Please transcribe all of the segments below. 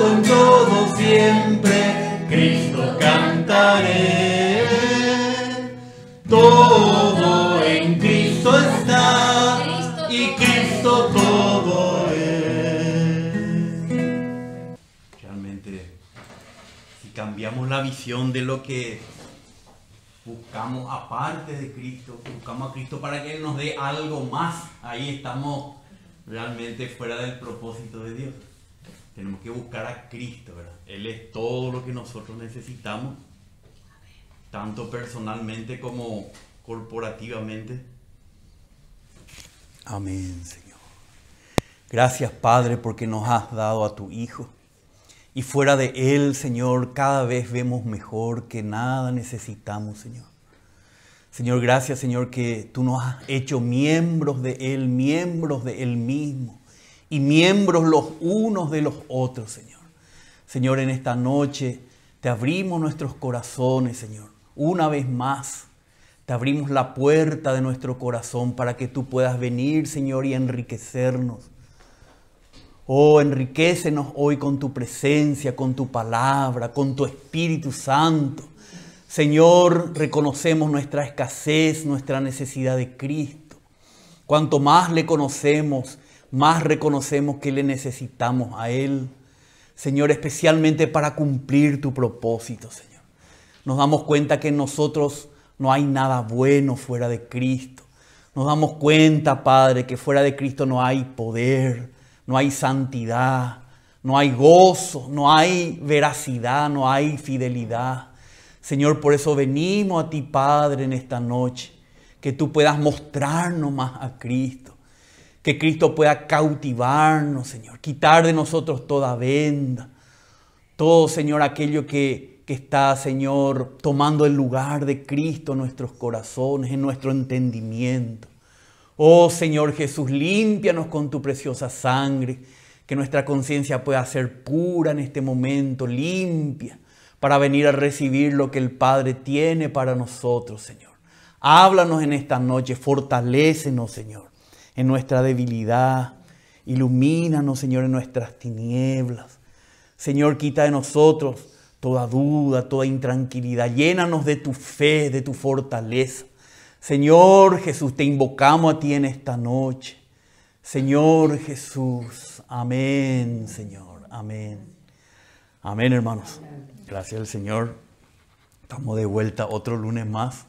todo, todo siempre, Cristo cantaré. Todo en Cristo está y Cristo todo es. Realmente, si cambiamos la visión de lo que buscamos aparte de Cristo, buscamos a Cristo para que Él nos dé algo más, ahí estamos realmente fuera del propósito de Dios. Tenemos que buscar a Cristo, ¿verdad? Él es todo lo que nosotros necesitamos, tanto personalmente como corporativamente. Amén, Señor. Gracias, Padre, porque nos has dado a tu Hijo. Y fuera de Él, Señor, cada vez vemos mejor que nada necesitamos, Señor. Señor, gracias, Señor, que tú nos has hecho miembros de Él, miembros de Él mismo y miembros los unos de los otros, Señor. Señor, en esta noche te abrimos nuestros corazones, Señor. Una vez más, te abrimos la puerta de nuestro corazón para que tú puedas venir, Señor, y enriquecernos. Oh, enriquecenos hoy con tu presencia, con tu palabra, con tu Espíritu Santo. Señor, reconocemos nuestra escasez, nuestra necesidad de Cristo. Cuanto más le conocemos, más reconocemos que le necesitamos a Él. Señor, especialmente para cumplir tu propósito, Señor. Nos damos cuenta que en nosotros no hay nada bueno fuera de Cristo. Nos damos cuenta, Padre, que fuera de Cristo no hay poder, no hay santidad, no hay gozo, no hay veracidad, no hay fidelidad. Señor, por eso venimos a ti, Padre, en esta noche, que tú puedas mostrarnos más a Cristo que Cristo pueda cautivarnos, Señor, quitar de nosotros toda venda, todo, Señor, aquello que, está, Señor, tomando el lugar de Cristo en nuestros corazones, en nuestro entendimiento. Oh Señor Jesús, límpianos con tu preciosa sangre, que nuestra conciencia pueda ser pura en este momento, limpia, para venir a recibir lo que el Padre tiene para nosotros, Señor. Háblanos en esta noche, fortalécenos, Señor en nuestra debilidad. Ilumínanos, Señor, en nuestras tinieblas. Señor, quita de nosotros toda duda, toda intranquilidad. Llénanos de tu fe, de tu fortaleza. Señor Jesús, te invocamos a ti en esta noche. Señor Jesús, amén, Señor, amén. Amén, hermanos. Gracias al Señor. Estamos de vuelta otro lunes más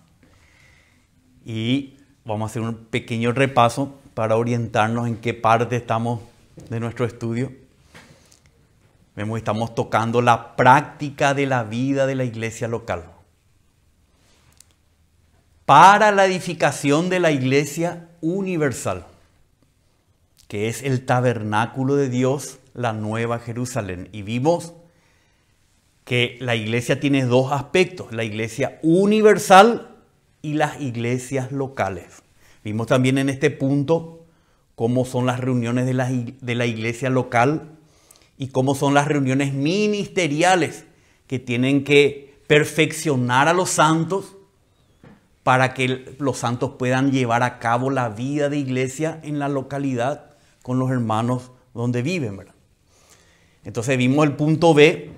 y vamos a hacer un pequeño repaso para orientarnos en qué parte estamos de nuestro estudio. Vemos que estamos tocando la práctica de la vida de la iglesia local. Para la edificación de la iglesia universal, que es el tabernáculo de Dios, la nueva Jerusalén. Y vimos que la iglesia tiene dos aspectos, la iglesia universal y las iglesias locales. Vimos también en este punto cómo son las reuniones de la, de la iglesia local y cómo son las reuniones ministeriales que tienen que perfeccionar a los santos para que los santos puedan llevar a cabo la vida de iglesia en la localidad con los hermanos donde viven. Entonces vimos el punto B,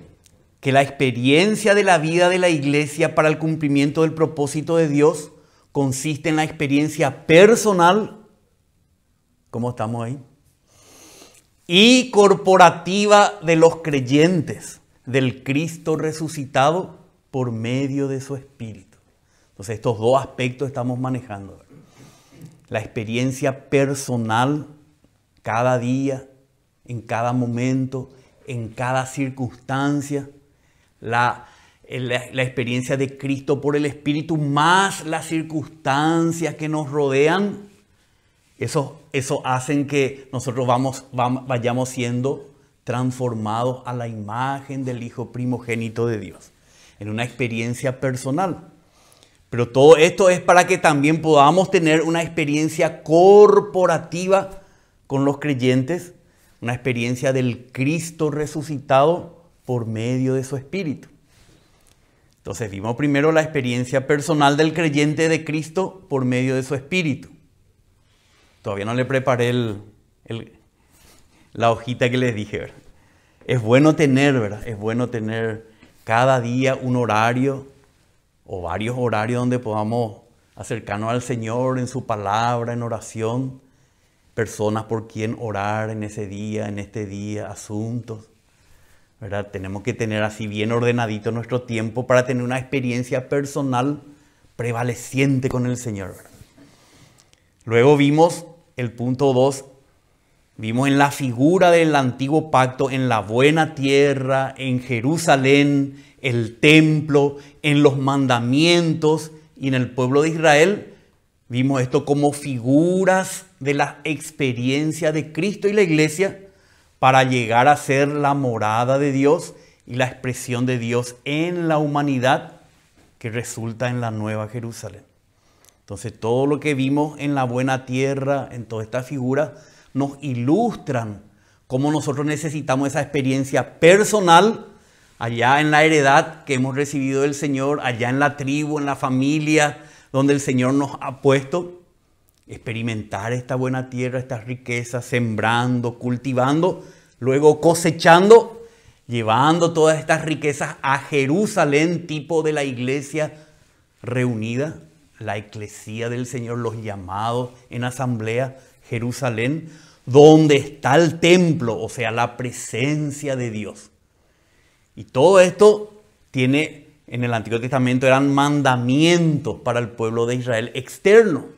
que la experiencia de la vida de la iglesia para el cumplimiento del propósito de Dios consiste en la experiencia personal, como estamos ahí? Y corporativa de los creyentes, del Cristo resucitado por medio de su Espíritu. Entonces estos dos aspectos estamos manejando. La experiencia personal cada día, en cada momento, en cada circunstancia. La eh, la, experiencia de Cristo por el Espíritu, más las circunstancias que nos rodean, eso, eso hacen que nosotros vayamos siendo transformados a la imagen del Hijo primogénito de Dios, en una experiencia personal. Pero todo esto es para que también podamos tener una experiencia corporativa con los creyentes, una experiencia del Cristo resucitado por medio de su Espíritu. Entonces vimos primero la experiencia personal del creyente de Cristo por medio de su espíritu. Todavía no le preparé la hojita que les dije. Es bueno tener, ¿verdad? Es bueno tener cada día un horario o varios horarios donde podamos acercarnos al Señor en su palabra, en oración, personas por quien orar en ese día, en este día, asuntos. Tenemos que tener así bien ordenadito nuestro tiempo para tener una experiencia personal prevaleciente con el Señor. Luego vimos el punto 2, vimos en la figura del antiguo pacto, en la buena tierra, en Jerusalén, el templo, en los mandamientos y en el pueblo de Israel. Vimos esto como figuras de la experiencia de Cristo y la iglesia para llegar a ser la morada de Dios y la expresión de Dios en la humanidad que resulta en la nueva Jerusalén. Entonces todo lo que vimos en la buena tierra, en todas estas figuras, nos ilustran cómo nosotros necesitamos esa experiencia personal allá en la heredad que hemos recibido del Señor, allá en la tribu, en la familia, donde el Señor nos ha puesto experimentar esta buena tierra, estas riquezas, sembrando, cultivando, luego cosechando, llevando todas estas riquezas a Jerusalén, tipo de la iglesia reunida, la eclesía del Señor, los llamados en asamblea, Jerusalén, donde está el templo, o sea, la presencia de Dios. Y todo esto tiene, en el Antiguo Testamento eran mandamientos para el pueblo de Israel externo.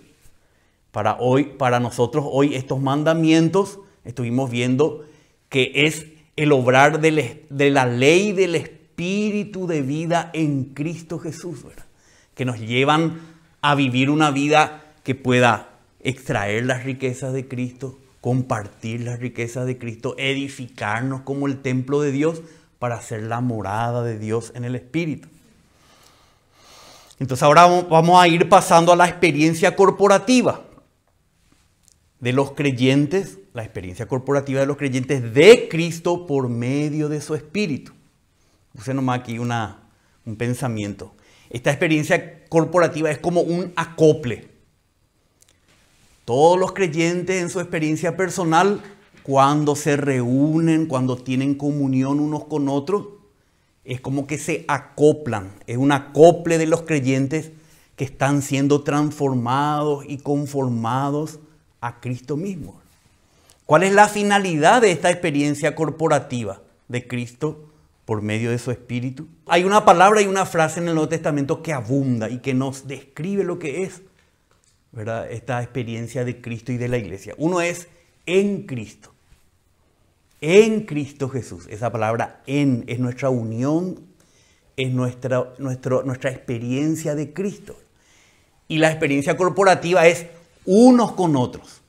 Para, hoy, para nosotros hoy estos mandamientos estuvimos viendo que es el obrar de la ley del espíritu de vida en Cristo Jesús, que nos llevan a vivir una vida que pueda extraer las riquezas de Cristo, compartir las riquezas de Cristo, edificarnos como el templo de Dios para ser la morada de Dios en el Espíritu. Entonces ahora vamos a ir pasando a la experiencia corporativa de los creyentes, la experiencia corporativa de los creyentes de Cristo por medio de su espíritu. Puse nomás aquí un pensamiento. Esta experiencia corporativa es como un acople. Todos los creyentes en su experiencia personal, cuando se reúnen, cuando tienen comunión unos con otros, es como que se acoplan. Es un acople de los creyentes que están siendo transformados y conformados a Cristo mismo. ¿Cuál es la finalidad de esta experiencia corporativa de Cristo por medio de su Espíritu? Hay una palabra y una frase en el Nuevo Testamento que abunda y que nos describe lo que es esta experiencia de Cristo y de la iglesia. Uno es en Cristo. En Cristo Jesús. Esa palabra en es nuestra unión, es nuestra, nuestra experiencia de Cristo. Y la experiencia corporativa es unos con otros.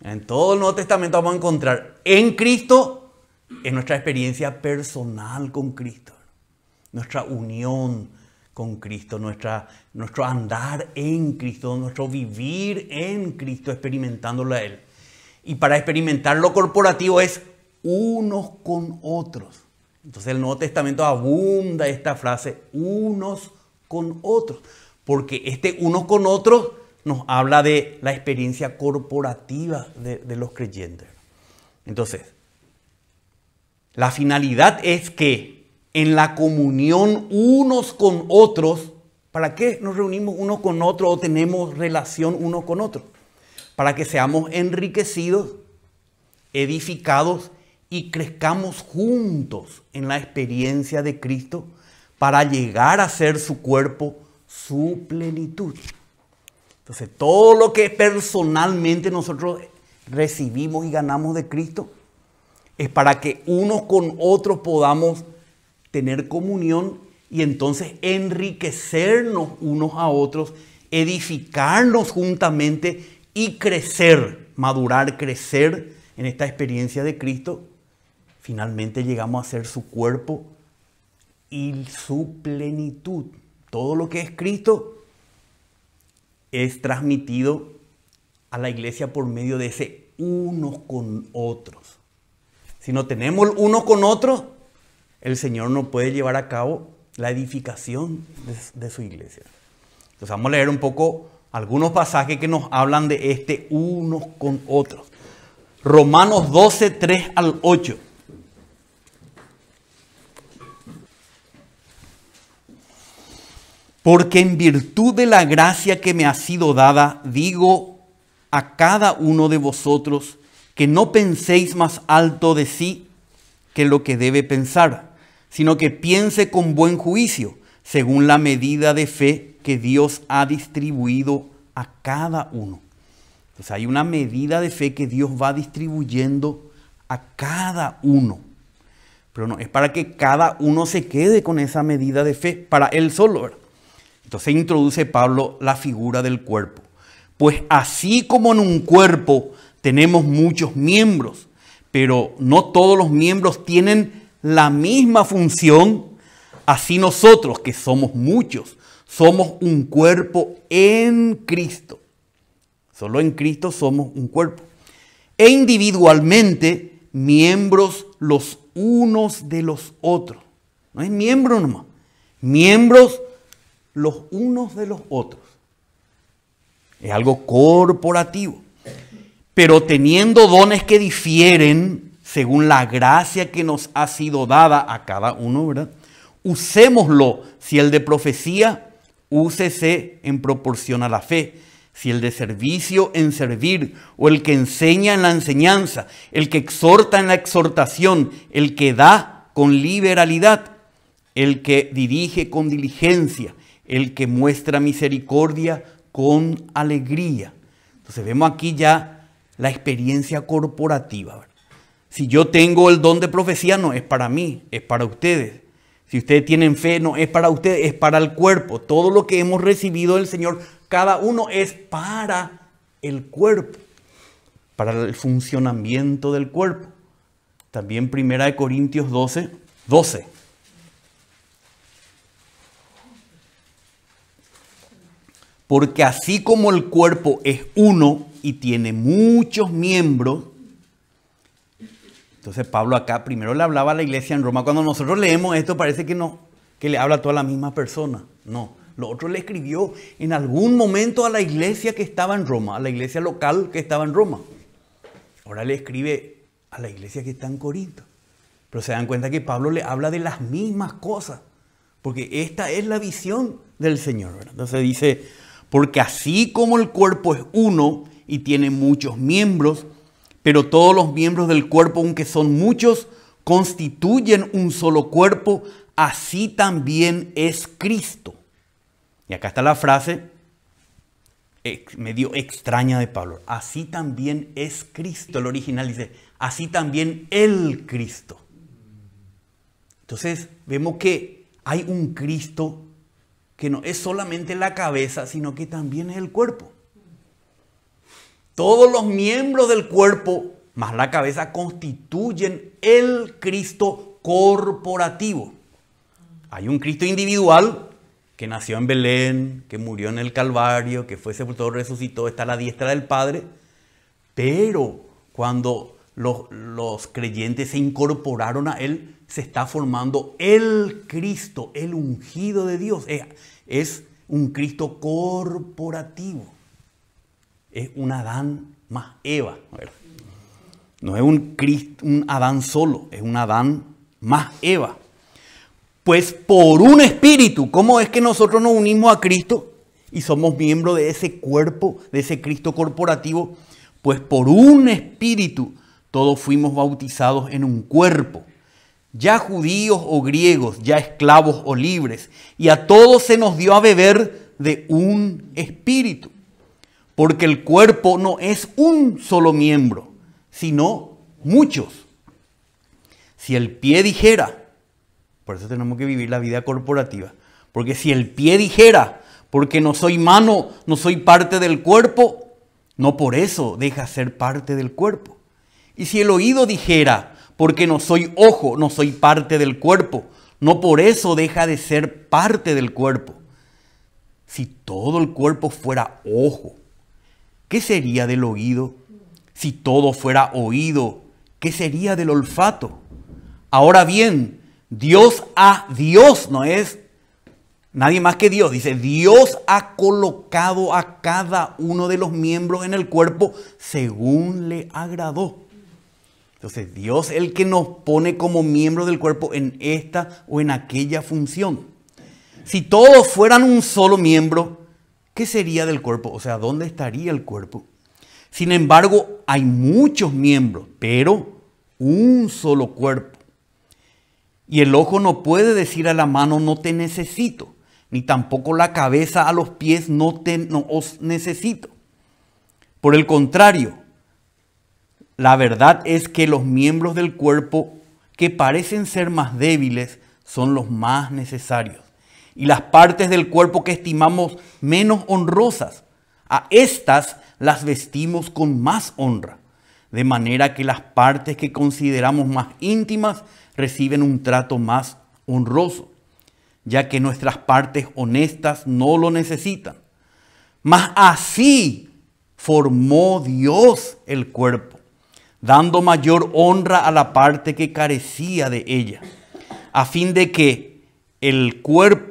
En todo el Nuevo Testamento vamos a encontrar en Cristo, en nuestra experiencia personal con Cristo, nuestra unión con Cristo, nuestra, nuestro andar en Cristo, nuestro vivir en Cristo, experimentándolo a Él. Y para experimentar lo corporativo es unos con otros. Entonces el Nuevo Testamento abunda esta frase, unos con otros, porque este unos con otros nos habla de la experiencia corporativa de, los creyentes. Entonces, la finalidad es que en la comunión unos con otros, ¿para qué nos reunimos unos con otros o tenemos relación unos con otros? Para que seamos enriquecidos, edificados y crezcamos juntos en la experiencia de Cristo para llegar a ser su cuerpo, su plenitud. Entonces, todo lo que personalmente nosotros recibimos y ganamos de Cristo es para que unos con otros podamos tener comunión y entonces enriquecernos unos a otros, edificarnos juntamente y crecer, madurar, crecer en esta experiencia de Cristo. Finalmente llegamos a ser su cuerpo y su plenitud. Todo lo que es Cristo es transmitido a la iglesia por medio de ese unos con otros. Si no tenemos uno con otro, el Señor no puede llevar a cabo la edificación de, su iglesia. Entonces vamos a leer un poco algunos pasajes que nos hablan de este unos con otros. Romanos 12, 3 al 8. Porque en virtud de la gracia que me ha sido dada, digo a cada uno de vosotros que no penséis más alto de sí que lo que debe pensar, sino que piense con buen juicio, según la medida de fe que Dios ha distribuido a cada uno. Entonces pues hay una medida de fe que Dios va distribuyendo a cada uno. Pero no, es para que cada uno se quede con esa medida de fe, para él solo. Entonces introduce Pablo la figura del cuerpo. Pues así como en un cuerpo tenemos muchos miembros, pero no todos los miembros tienen la misma función, así nosotros, que somos muchos, somos un cuerpo en Cristo. Solo en Cristo somos un cuerpo. E individualmente, miembros los unos de los otros. No es miembro nomás. Miembros los unos de los otros. Es algo corporativo. Pero teniendo dones que difieren según la gracia que nos ha sido dada a cada uno, ¿verdad? Usémoslo. Si el de profecía, úsese en proporción a la fe. Si el de servicio en servir, o el que enseña en la enseñanza, el que exhorta en la exhortación, el que da con liberalidad, el que dirige con diligencia, el que muestra misericordia con alegría. Entonces vemos aquí ya la experiencia corporativa. Si yo tengo el don de profecía, no es para mí, es para ustedes. Si ustedes tienen fe, no es para ustedes, es para el cuerpo. Todo lo que hemos recibido del Señor, cada uno es para el cuerpo, para el funcionamiento del cuerpo. También Primera de Corintios 12, 12. Porque así como el cuerpo es uno y tiene muchos miembros, entonces Pablo acá primero le hablaba a la iglesia en Roma. Cuando nosotros leemos esto parece que no, que le habla a toda la misma persona. No, lo otro le escribió en algún momento a la iglesia que estaba en Roma, a la iglesia local que estaba en Roma. Ahora le escribe a la iglesia que está en Corinto. Pero se dan cuenta que Pablo le habla de las mismas cosas, porque esta es la visión del Señor. Entonces dice porque así como el cuerpo es uno y tiene muchos miembros, pero todos los miembros del cuerpo, aunque son muchos, constituyen un solo cuerpo, así también es Cristo. Y acá está la frase medio extraña de Pablo. Así también es Cristo. El original dice, así también el Cristo. Entonces vemos que hay un Cristo que no es solamente la cabeza, sino que también es el cuerpo. Todos los miembros del cuerpo, más la cabeza, constituyen el Cristo corporativo. Hay un Cristo individual que nació en Belén, que murió en el Calvario, que fue sepultado, resucitó, está a la diestra del Padre. Pero cuando los, creyentes se incorporaron a Él, se está formando el Cristo, el ungido de Dios. Eh, es un Cristo corporativo. Es un Adán más Eva. No es un, Cristo, un Adán solo, es un Adán más Eva. Pues por un espíritu, ¿cómo es que nosotros nos unimos a Cristo y somos miembros de ese cuerpo, de ese Cristo corporativo? Pues por un espíritu todos fuimos bautizados en un cuerpo ya judíos o griegos, ya esclavos o libres, y a todos se nos dio a beber de un espíritu, porque el cuerpo no es un solo miembro, sino muchos. Si el pie dijera, por eso tenemos que vivir la vida corporativa, porque si el pie dijera, porque no soy mano, no soy parte del cuerpo, no por eso deja ser parte del cuerpo. Y si el oído dijera, porque no soy ojo, no soy parte del cuerpo. No por eso deja de ser parte del cuerpo. Si todo el cuerpo fuera ojo, ¿qué sería del oído? Si todo fuera oído, ¿qué sería del olfato? Ahora bien, Dios a Dios no es nadie más que Dios. Dice, Dios ha colocado a cada uno de los miembros en el cuerpo según le agradó. Entonces, Dios es el que nos pone como miembro del cuerpo en esta o en aquella función. Si todos fueran un solo miembro, ¿qué sería del cuerpo? O sea, ¿dónde estaría el cuerpo? Sin embargo, hay muchos miembros, pero un solo cuerpo. Y el ojo no puede decir a la mano no te necesito, ni tampoco la cabeza a los pies no te no os necesito. Por el contrario, la verdad es que los miembros del cuerpo que parecen ser más débiles son los más necesarios. Y las partes del cuerpo que estimamos menos honrosas, a estas las vestimos con más honra. De manera que las partes que consideramos más íntimas reciben un trato más honroso, ya que nuestras partes honestas no lo necesitan. Mas así formó Dios el cuerpo dando mayor honra a la parte que carecía de ella, a fin de que el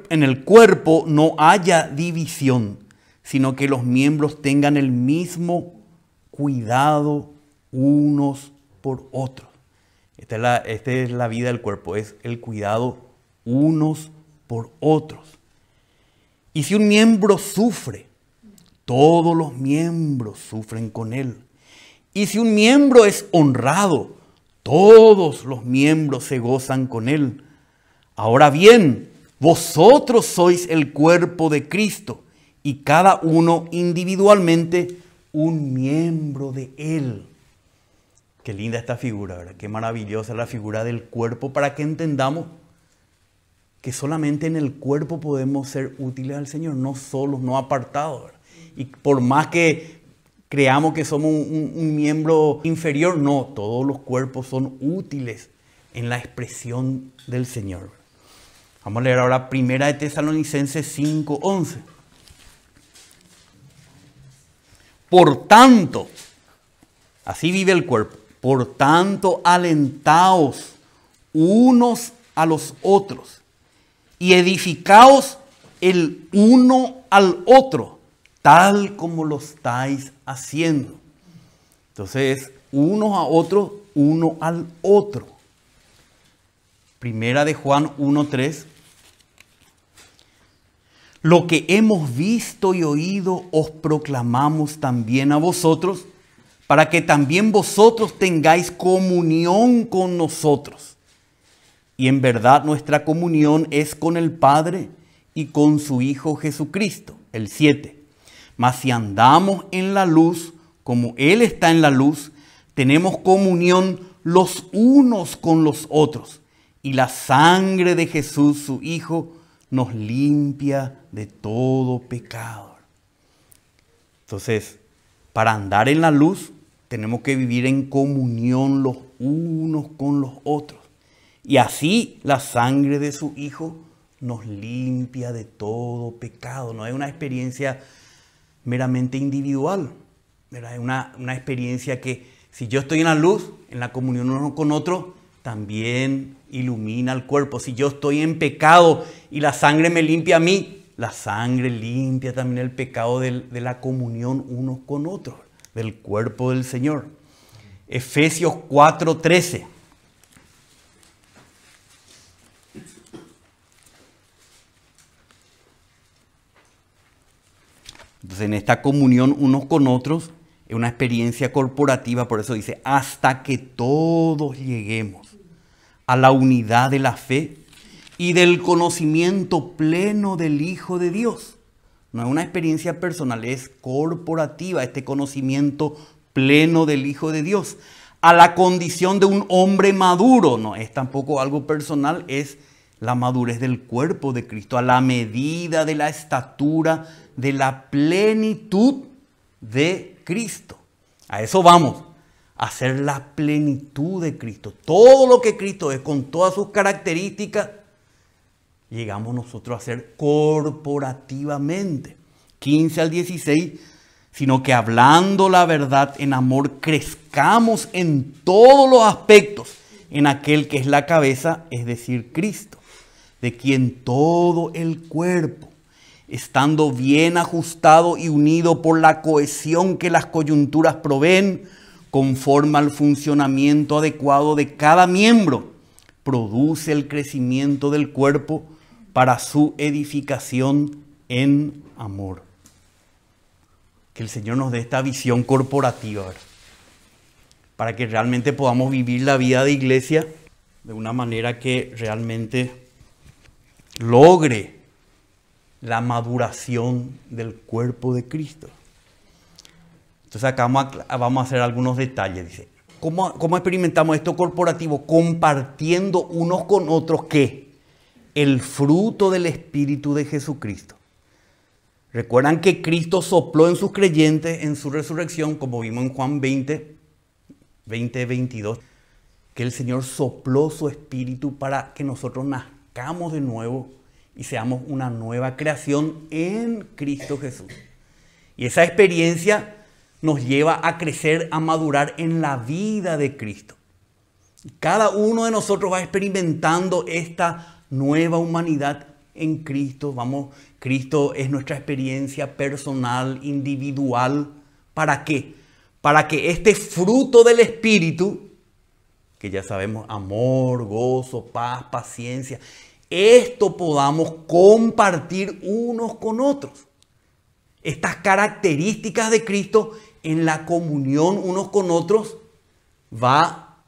en el cuerpo no haya división, sino que los miembros tengan el mismo cuidado unos por otros. Esta es la, esta es la vida del cuerpo, es el cuidado unos por otros. Y si un miembro sufre, todos los miembros sufren con él. Y si un miembro es honrado, todos los miembros se gozan con él. Ahora bien, vosotros sois el cuerpo de Cristo y cada uno individualmente un miembro de él. Qué linda esta figura, ¿verdad? Qué maravillosa la figura del cuerpo para que entendamos que solamente en el cuerpo podemos ser útiles al Señor, no solos, no apartados. Y por más que creamos que somos un, miembro inferior. No, todos los cuerpos son útiles en la expresión del Señor. Vamos a leer ahora Primera de Tesalonicenses 5:11. Por tanto, así vive el cuerpo. Por tanto, alentaos unos a los otros y edificaos el uno al otro tal como lo estáis haciendo. Entonces, uno a otro, uno al otro. Primera de Juan 1.3. Lo que hemos visto y oído os proclamamos también a vosotros, para que también vosotros tengáis comunión con nosotros. Y en verdad nuestra comunión es con el Padre y con su Hijo Jesucristo. El 7. Mas si andamos en la luz, como Él está en la luz, tenemos comunión los unos con los otros. Y la sangre de Jesús, su Hijo, nos limpia de todo pecado. Entonces, para andar en la luz, tenemos que vivir en comunión los unos con los otros. Y así la sangre de su Hijo nos limpia de todo pecado. No hay una experiencia meramente individual, es Una, experiencia que si yo estoy en la luz, en la comunión uno con otro, también ilumina el cuerpo. Si yo estoy en pecado y la sangre me limpia a mí, la sangre limpia también el pecado de la comunión uno con otro, del cuerpo del Señor. Efesios 4:13. Entonces, pues, en esta comunión unos con otros, es una experiencia corporativa, por eso dice, hasta que todos lleguemos a la unidad de la fe y del conocimiento pleno del Hijo de Dios. No es una experiencia personal, es corporativa, este conocimiento pleno del Hijo de Dios. A la condición de un hombre maduro, no es tampoco algo personal, es la madurez del cuerpo de Cristo, a la medida de la estatura de la plenitud de Cristo. A eso vamos, a ser la plenitud de Cristo. Todo lo que Cristo es, con todas sus características, llegamos nosotros a ser corporativamente. 15 al 16, sino que hablando la verdad en amor, crezcamos en todos los aspectos en aquel que es la cabeza, es decir, Cristo, de quien todo el cuerpo estando bien ajustado y unido por la cohesión que las coyunturas proveen, conforma al funcionamiento adecuado de cada miembro, produce el crecimiento del cuerpo para su edificación en amor. Que el Señor nos dé esta visión corporativa para que realmente podamos vivir la vida de iglesia de una manera que realmente logre la maduración del cuerpo de Cristo. Entonces acá vamos a hacer algunos detalles. Dice, ¿cómo, experimentamos esto corporativo? Compartiendo unos con otros qué? El fruto del Espíritu de Jesucristo. Recuerdan que Cristo sopló en sus creyentes en su resurrección, como vimos en Juan 20, 20, 22, que el Señor sopló su espíritu para que nosotros nazcamos de nuevo y seamos una nueva creación en Cristo Jesús. Y esa experiencia nos lleva a crecer, a madurar en la vida de Cristo. Cada uno de nosotros va experimentando esta nueva humanidad en Cristo. Vamos, Cristo es nuestra experiencia personal, individual. ¿Para qué? Para que este fruto del Espíritu, que ya sabemos, amor, gozo, paz, paciencia, esto podamos compartir unos con otros. Estas características de Cristo en la comunión unos con otros va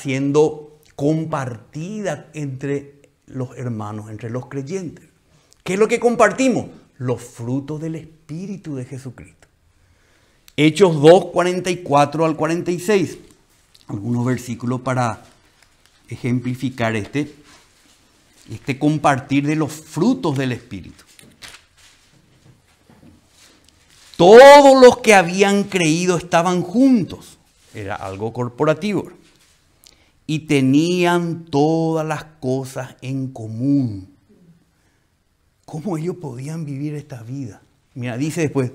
siendo compartida entre los hermanos, entre los creyentes. ¿Qué es lo que compartimos? Los frutos del Espíritu de Jesucristo. Hechos 2, 44 al 46. Algunos versículos para ejemplificar este este compartir de los frutos del Espíritu. Todos los que habían creído estaban juntos, era algo corporativo, y tenían todas las cosas en común. ¿Cómo ellos podían vivir esta vida? Mira, dice después,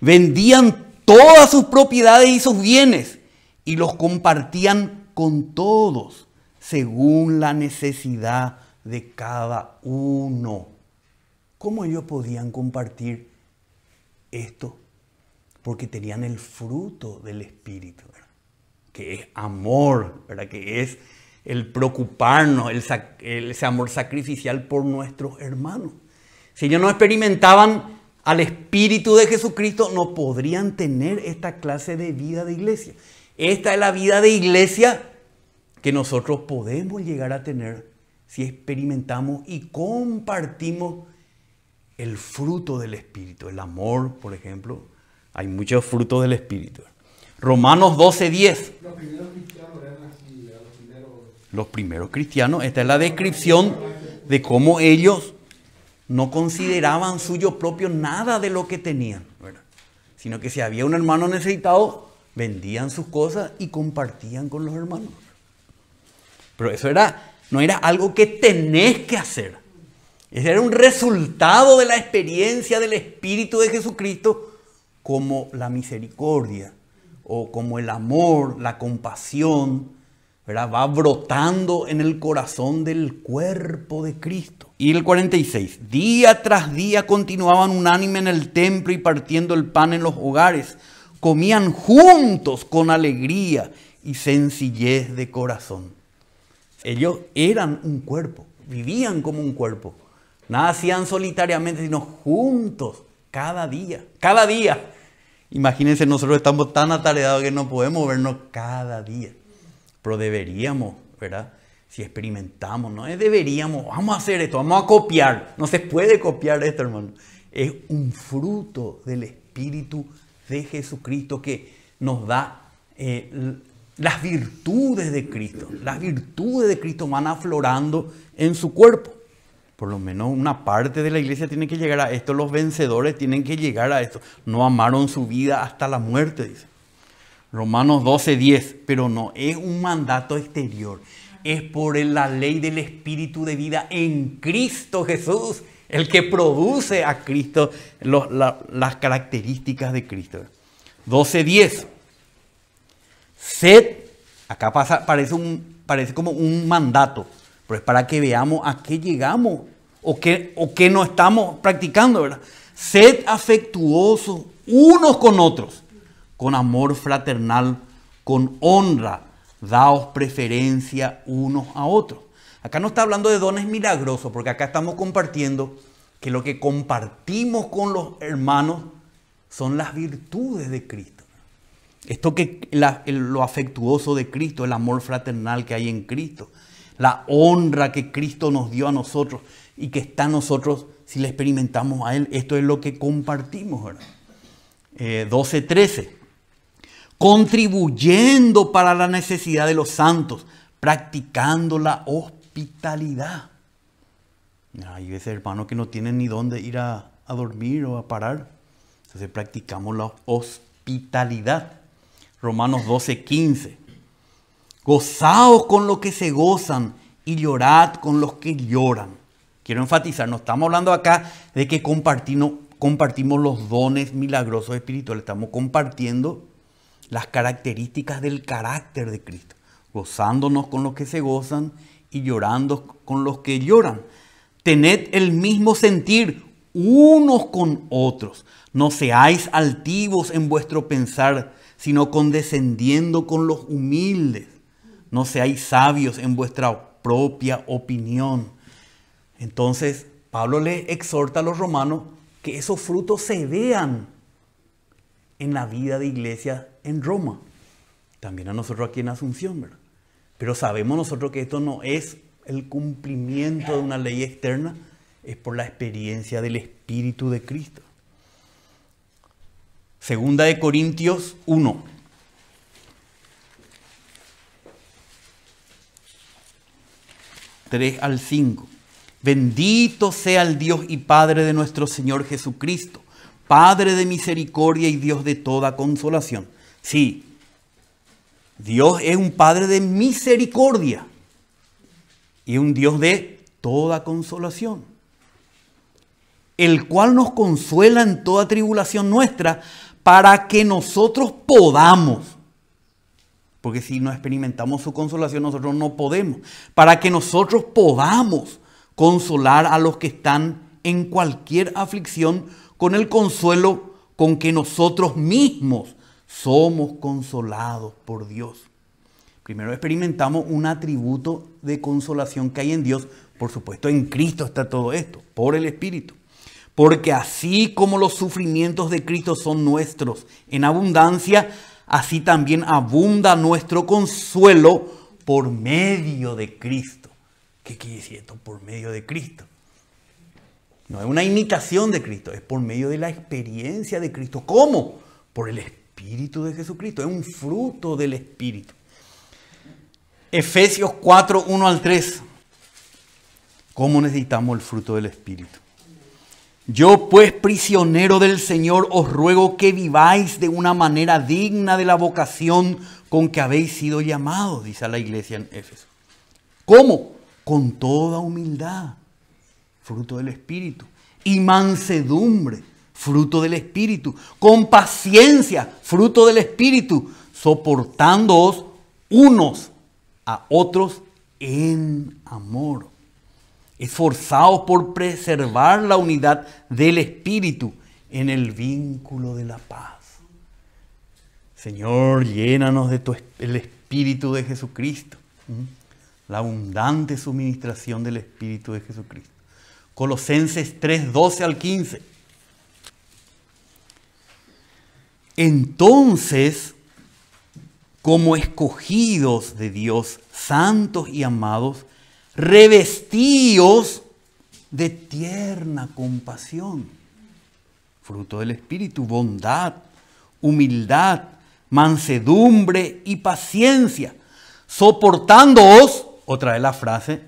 vendían todas sus propiedades y sus bienes y los compartían con todos según la necesidad de cada uno. ¿Cómo ellos podían compartir esto? Porque tenían el fruto del Espíritu, que es amor, que es el preocuparnos, el ese amor sacrificial por nuestros hermanos. Si ellos no experimentaban al Espíritu de Jesucristo, no podrían tener esta clase de vida de iglesia. Esta es la vida de iglesia que nosotros podemos llegar a tener si experimentamos y compartimos el fruto del Espíritu, el amor, por ejemplo. Hay muchos frutos del Espíritu. Romanos 12, 10. Los primeros cristianos los primeros. Los primeros cristianos, esta es la descripción de cómo ellos no consideraban suyo propio nada de lo que tenían, ¿verdad? sino que si había un hermano necesitado, vendían sus cosas y compartían con los hermanos. Pero eso era no era algo que tenés que hacer. Era un resultado de la experiencia del Espíritu de Jesucristo como la misericordia o como el amor, la compasión, ¿verdad? va brotando en el corazón del cuerpo de Cristo. Y el 46, día tras día continuaban unánime en el templo y partiendo el pan en los hogares, comían juntos con alegría y sencillez de corazón. Ellos eran un cuerpo, vivían como un cuerpo. Nada hacían solitariamente, sino juntos, cada día, cada día. Imagínense, nosotros estamos tan atareados que no podemos vernos cada día. Pero deberíamos, ¿verdad? Si experimentamos, no es deberíamos, vamos a hacer esto, vamos a copiar. No se puede copiar esto, hermano. Es un fruto del Espíritu de Jesucristo que nos da eh, las virtudes de Cristo, las virtudes de Cristo van aflorando en su cuerpo. Por lo menos una parte de la iglesia tiene que llegar a esto, los vencedores tienen que llegar a esto. No amaron su vida hasta la muerte, dice. Romanos 12, 10, pero no, es un mandato exterior. Es por la ley del espíritu de vida en Cristo Jesús, el que produce a Cristo las características de Cristo. 12.10. Sed, acá parece, parece como un mandato, pero es para que veamos a qué llegamos o qué, o qué no estamos practicando, ¿verdad? Sed afectuosos unos con otros, con amor fraternal, con honra, daos preferencia unos a otros. Acá no está hablando de dones milagrosos, porque acá estamos compartiendo que lo que compartimos con los hermanos son las virtudes de Cristo. Esto que lo afectuoso de Cristo, el amor fraternal que hay en Cristo, la honra que Cristo nos dio a nosotros y que está a nosotros si le experimentamos a Él. Esto es lo que compartimos, 12, 13. Eh, Contribuyendo para la necesidad de los santos, practicando la hospitalidad. Ah, hay veces, hermanos, que no tienen ni dónde ir a, a dormir o a parar. Entonces practicamos la hospitalidad. Romanos 12, 15. Gozaos con los que se gozan y llorad con los que lloran. Quiero enfatizar, no estamos hablando acá de que compartimos, compartimos los dones milagrosos espirituales, estamos compartiendo las características del carácter de Cristo, gozándonos con los que se gozan y llorando con los que lloran. Tened el mismo sentir unos con otros, no seáis altivos en vuestro pensar, sino condescendiendo con los humildes. No seáis sabios en vuestra propia opinión. Entonces, Pablo le exhorta a los romanos que esos frutos se vean en la vida de iglesia en Roma. También a nosotros aquí en Asunción, ¿verdad? Pero sabemos nosotros que esto no es el cumplimiento de una ley externa, es por la experiencia del Espíritu de Cristo. Segunda de Corintios 1. 3 al 5. Bendito sea el Dios y Padre de nuestro Señor Jesucristo, Padre de misericordia y Dios de toda consolación. Sí, Dios es un Padre de misericordia y un Dios de toda consolación, el cual nos consuela en toda tribulación nuestra para que nosotros podamos, porque si no experimentamos su consolación, nosotros no podemos, para que nosotros podamos consolar a los que están en cualquier aflicción con el consuelo con que nosotros mismos somos consolados por Dios. Primero experimentamos un atributo de consolación que hay en Dios. Por supuesto, en Cristo está todo esto, por el Espíritu. Porque así como los sufrimientos de Cristo son nuestros en abundancia, así también abunda nuestro consuelo por medio de Cristo. ¿Qué quiere decir esto? Por medio de Cristo. No es una imitación de Cristo, es por medio de la experiencia de Cristo. ¿Cómo? Por el Espíritu de Jesucristo, es un fruto del Espíritu. Efesios 4, 1 al 3. ¿Cómo necesitamos el fruto del Espíritu? Yo pues, prisionero del Señor, os ruego que viváis de una manera digna de la vocación con que habéis sido llamados, dice la iglesia en Éfeso. ¿Cómo? Con toda humildad, fruto del Espíritu, y mansedumbre, fruto del Espíritu, con paciencia, fruto del Espíritu, soportándoos unos a otros en amor esforzados por preservar la unidad del Espíritu en el vínculo de la paz. Señor, llénanos de el Espíritu de Jesucristo, la abundante suministración del Espíritu de Jesucristo. Colosenses 3, 12 al 15. Entonces, como escogidos de Dios, santos y amados, revestíos de tierna compasión, fruto del Espíritu, bondad, humildad, mansedumbre y paciencia, soportándoos, otra vez la frase,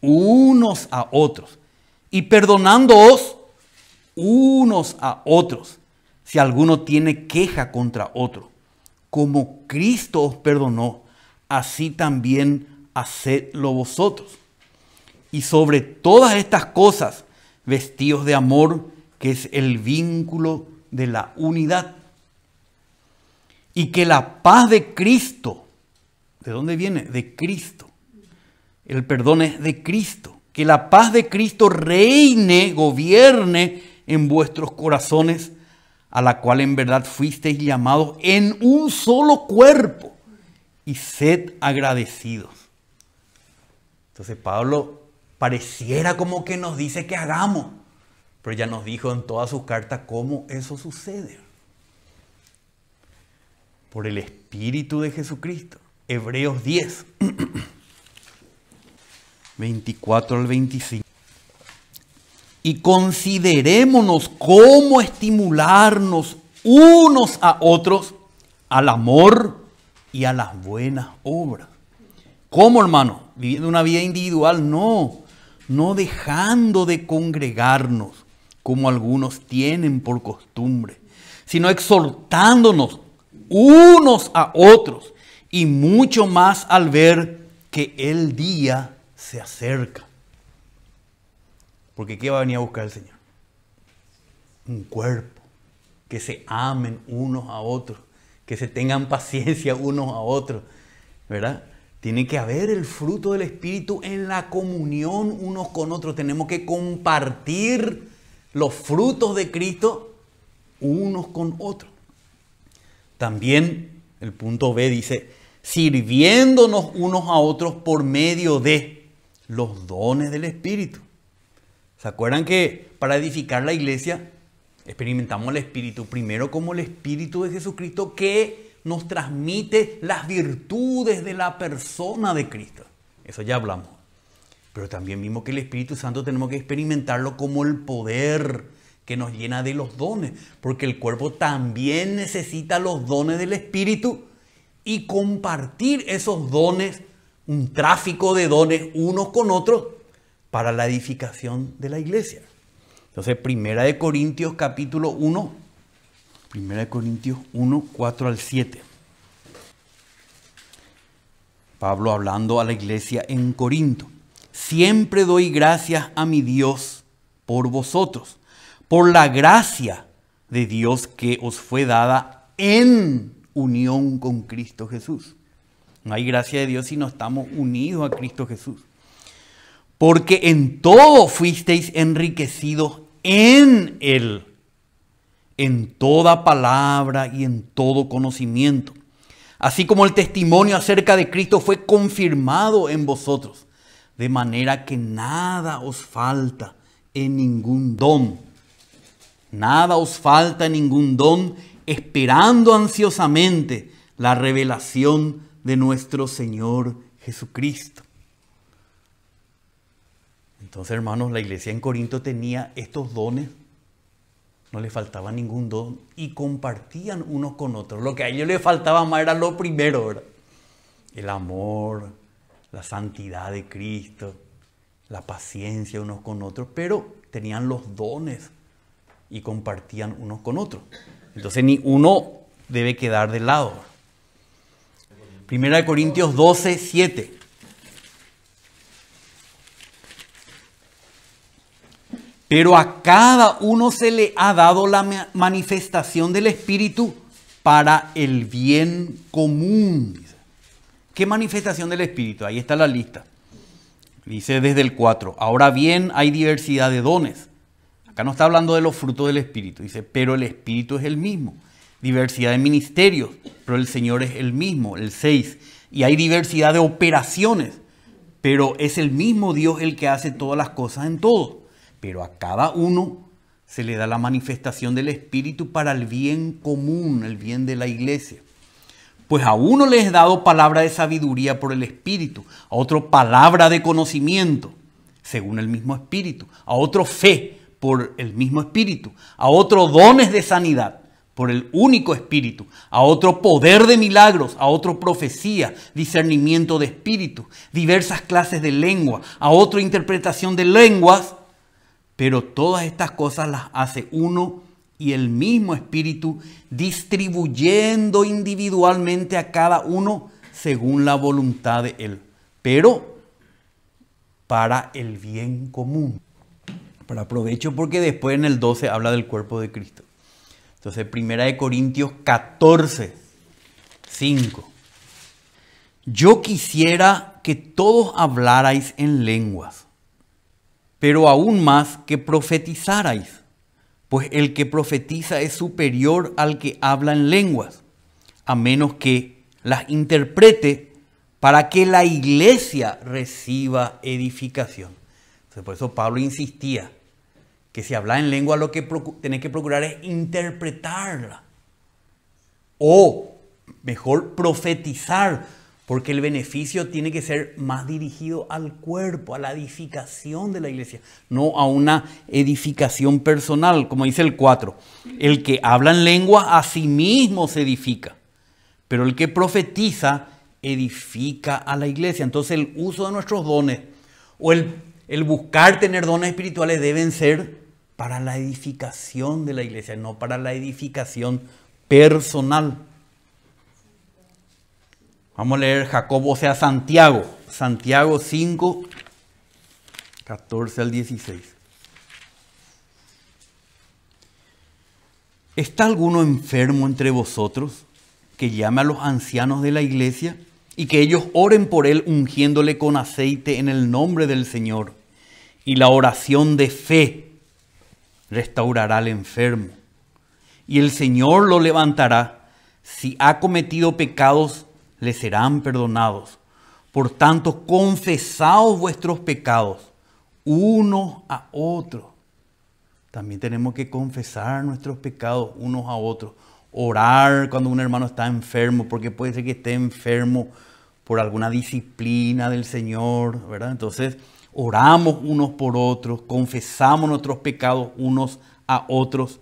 unos a otros y perdonándoos unos a otros si alguno tiene queja contra otro. Como Cristo os perdonó, así también hacedlo vosotros y sobre todas estas cosas, vestidos de amor, que es el vínculo de la unidad. Y que la paz de Cristo, ¿de dónde viene? De Cristo. El perdón es de Cristo. Que la paz de Cristo reine, gobierne en vuestros corazones, a la cual en verdad fuisteis llamados en un solo cuerpo. Y sed agradecidos. Entonces Pablo pareciera como que nos dice que hagamos, pero ya nos dijo en todas sus cartas cómo eso sucede. Por el Espíritu de Jesucristo. Hebreos 10, 24 al 25. Y considerémonos cómo estimularnos unos a otros al amor y a las buenas obras. ¿Cómo, hermano? ¿Viviendo una vida individual? No no dejando de congregarnos, como algunos tienen por costumbre, sino exhortándonos unos a otros y mucho más al ver que el día se acerca. Porque ¿qué va a venir a buscar el Señor? Un cuerpo, que se amen unos a otros, que se tengan paciencia unos a otros, ¿verdad? Tiene que haber el fruto del Espíritu en la comunión unos con otros. Tenemos que compartir los frutos de Cristo unos con otros. También el punto B dice, sirviéndonos unos a otros por medio de los dones del Espíritu. ¿Se acuerdan que para edificar la iglesia experimentamos el Espíritu primero como el Espíritu de Jesucristo que nos transmite las virtudes de la persona de Cristo. Eso ya hablamos. Pero también vimos que el Espíritu Santo tenemos que experimentarlo como el poder que nos llena de los dones, porque el cuerpo también necesita los dones del Espíritu y compartir esos dones, un tráfico de dones unos con otros para la edificación de la iglesia. Entonces, Primera de Corintios capítulo 1 1 Corintios 1, 4 al 7. Pablo hablando a la iglesia en Corinto. Siempre doy gracias a mi Dios por vosotros, por la gracia de Dios que os fue dada en unión con Cristo Jesús. No hay gracia de Dios si no estamos unidos a Cristo Jesús. Porque en todo fuisteis enriquecidos en Él en toda palabra y en todo conocimiento, así como el testimonio acerca de Cristo fue confirmado en vosotros, de manera que nada os falta en ningún don. Nada os falta en ningún don, esperando ansiosamente la revelación de nuestro Señor Jesucristo. Entonces, hermanos, la iglesia en Corinto tenía estos dones no le faltaba ningún don y compartían unos con otros. Lo que a ellos les faltaba más era lo primero, El amor, la santidad de Cristo, la paciencia unos con otros, pero tenían los dones y compartían unos con otros. Entonces ni uno debe quedar de lado. Primera de Corintios 12, 7. Pero a cada uno se le ha dado la manifestación del Espíritu para el bien común. ¿Qué manifestación del Espíritu? Ahí está la lista. Dice desde el 4. Ahora bien, hay diversidad de dones. Acá no está hablando de los frutos del Espíritu. Dice, pero el Espíritu es el mismo. Diversidad de ministerios, pero el Señor es el mismo. El 6. Y hay diversidad de operaciones, pero es el mismo Dios el que hace todas las cosas en todo pero a cada uno se le da la manifestación del Espíritu para el bien común, el bien de la iglesia. Pues a uno le es dado palabra de sabiduría por el Espíritu, a otro palabra de conocimiento, según el mismo Espíritu, a otro fe por el mismo Espíritu, a otro dones de sanidad por el único Espíritu, a otro poder de milagros, a otro profecía, discernimiento de espíritu, diversas clases de lengua, a otro interpretación de lenguas pero todas estas cosas las hace uno y el mismo Espíritu, distribuyendo individualmente a cada uno según la voluntad de Él, pero para el bien común. Para provecho, porque después en el 12 habla del cuerpo de Cristo. Entonces, primera de Corintios 14, 5. Yo quisiera que todos hablarais en lenguas pero aún más que profetizarais, pues el que profetiza es superior al que habla en lenguas, a menos que las interprete para que la iglesia reciba edificación. por eso Pablo insistía que si habla en lengua lo que tenés que procurar es interpretarla o mejor profetizar porque el beneficio tiene que ser más dirigido al cuerpo, a la edificación de la iglesia, no a una edificación personal, como dice el 4. El que habla en lengua a sí mismo se edifica, pero el que profetiza edifica a la iglesia. Entonces el uso de nuestros dones o el, el buscar tener dones espirituales deben ser para la edificación de la iglesia, no para la edificación personal. Vamos a leer Jacobo, o sea, Santiago. Santiago 5, 14 al 16. ¿Está alguno enfermo entre vosotros que llame a los ancianos de la iglesia y que ellos oren por él ungiéndole con aceite en el nombre del Señor? Y la oración de fe restaurará al enfermo. Y el Señor lo levantará. Si ha cometido pecados, les serán perdonados. Por tanto, confesaos vuestros pecados unos a otros. También tenemos que confesar nuestros pecados unos a otros. Orar cuando un hermano está enfermo, porque puede ser que esté enfermo por alguna disciplina del Señor, ¿verdad? Entonces, oramos unos por otros, confesamos nuestros pecados unos a otros,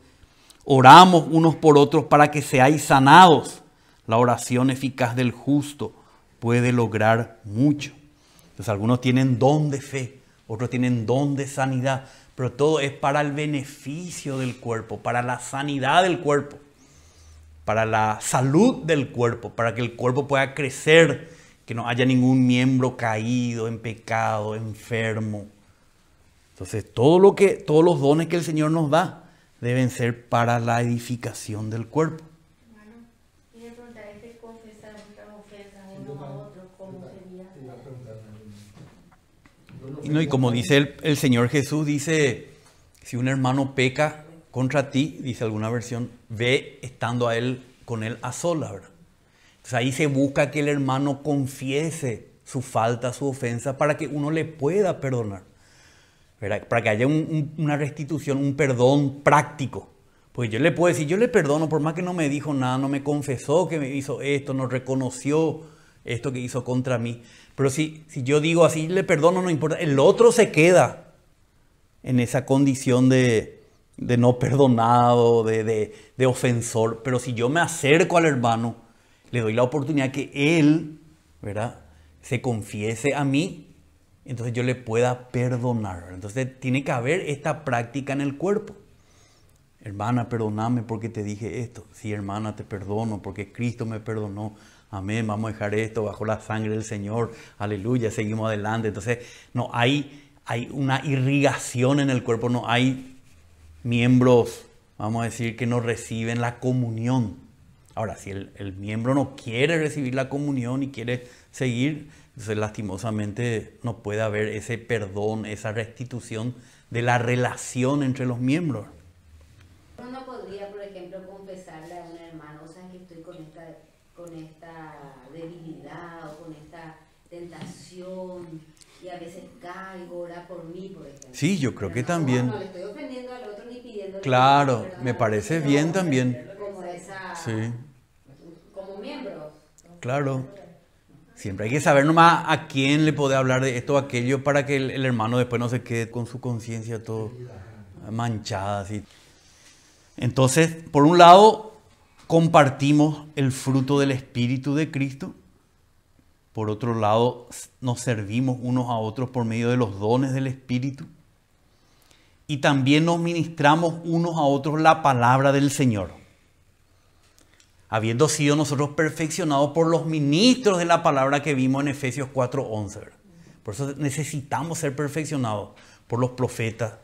oramos unos por otros para que seáis sanados. La oración eficaz del justo puede lograr mucho. Entonces pues algunos tienen don de fe, otros tienen don de sanidad, pero todo es para el beneficio del cuerpo, para la sanidad del cuerpo, para la salud del cuerpo, para que el cuerpo pueda crecer, que no haya ningún miembro caído en pecado, enfermo. Entonces, todo lo que todos los dones que el Señor nos da deben ser para la edificación del cuerpo. No, y como dice el, Señor Jesús, dice, si un hermano peca contra ti, dice alguna versión, ve estando a él con él a sola, Entonces ahí se busca que el hermano confiese su falta, su ofensa, para que uno le pueda perdonar, Para que haya una restitución, un perdón práctico. Pues yo le puedo decir, yo le perdono, por más que no me dijo nada, no me confesó que me hizo esto, no reconoció esto que hizo contra mí. Pero si, yo digo así, le perdono, no importa, el otro se queda en esa condición de, no perdonado, de, ofensor. Pero si yo me acerco al hermano, le doy la oportunidad que él, ¿verdad? Se confiese a mí, entonces yo le pueda perdonar. Entonces tiene que haber esta práctica en el cuerpo. Hermana, perdóname porque te dije esto. Sí, hermana, te perdono porque Cristo me perdonó. Amén, vamos a dejar esto bajo la sangre del Señor. Aleluya, seguimos adelante. Entonces, no hay, hay una irrigación en el cuerpo, no hay miembros, vamos a decir, que no reciben la comunión. Ahora, si el, miembro no quiere recibir la comunión y quiere seguir, entonces lastimosamente no puede haber ese perdón, esa restitución de la relación entre los miembros. por ejemplo, y a veces por mí, Sí, yo creo que también. Claro, me parece bien también. Como sí. Como miembro. Claro. Siempre hay que saber nomás a quién le puede hablar de esto o aquello para que el, hermano después no se quede con su conciencia todo manchada Entonces, por un lado, compartimos el fruto del Espíritu de Cristo por otro lado, nos servimos unos a otros por medio de los dones del Espíritu. Y también nos ministramos unos a otros la palabra del Señor. Habiendo sido nosotros perfeccionados por los ministros de la palabra que vimos en Efesios 4:11. Por eso necesitamos ser perfeccionados por los profetas,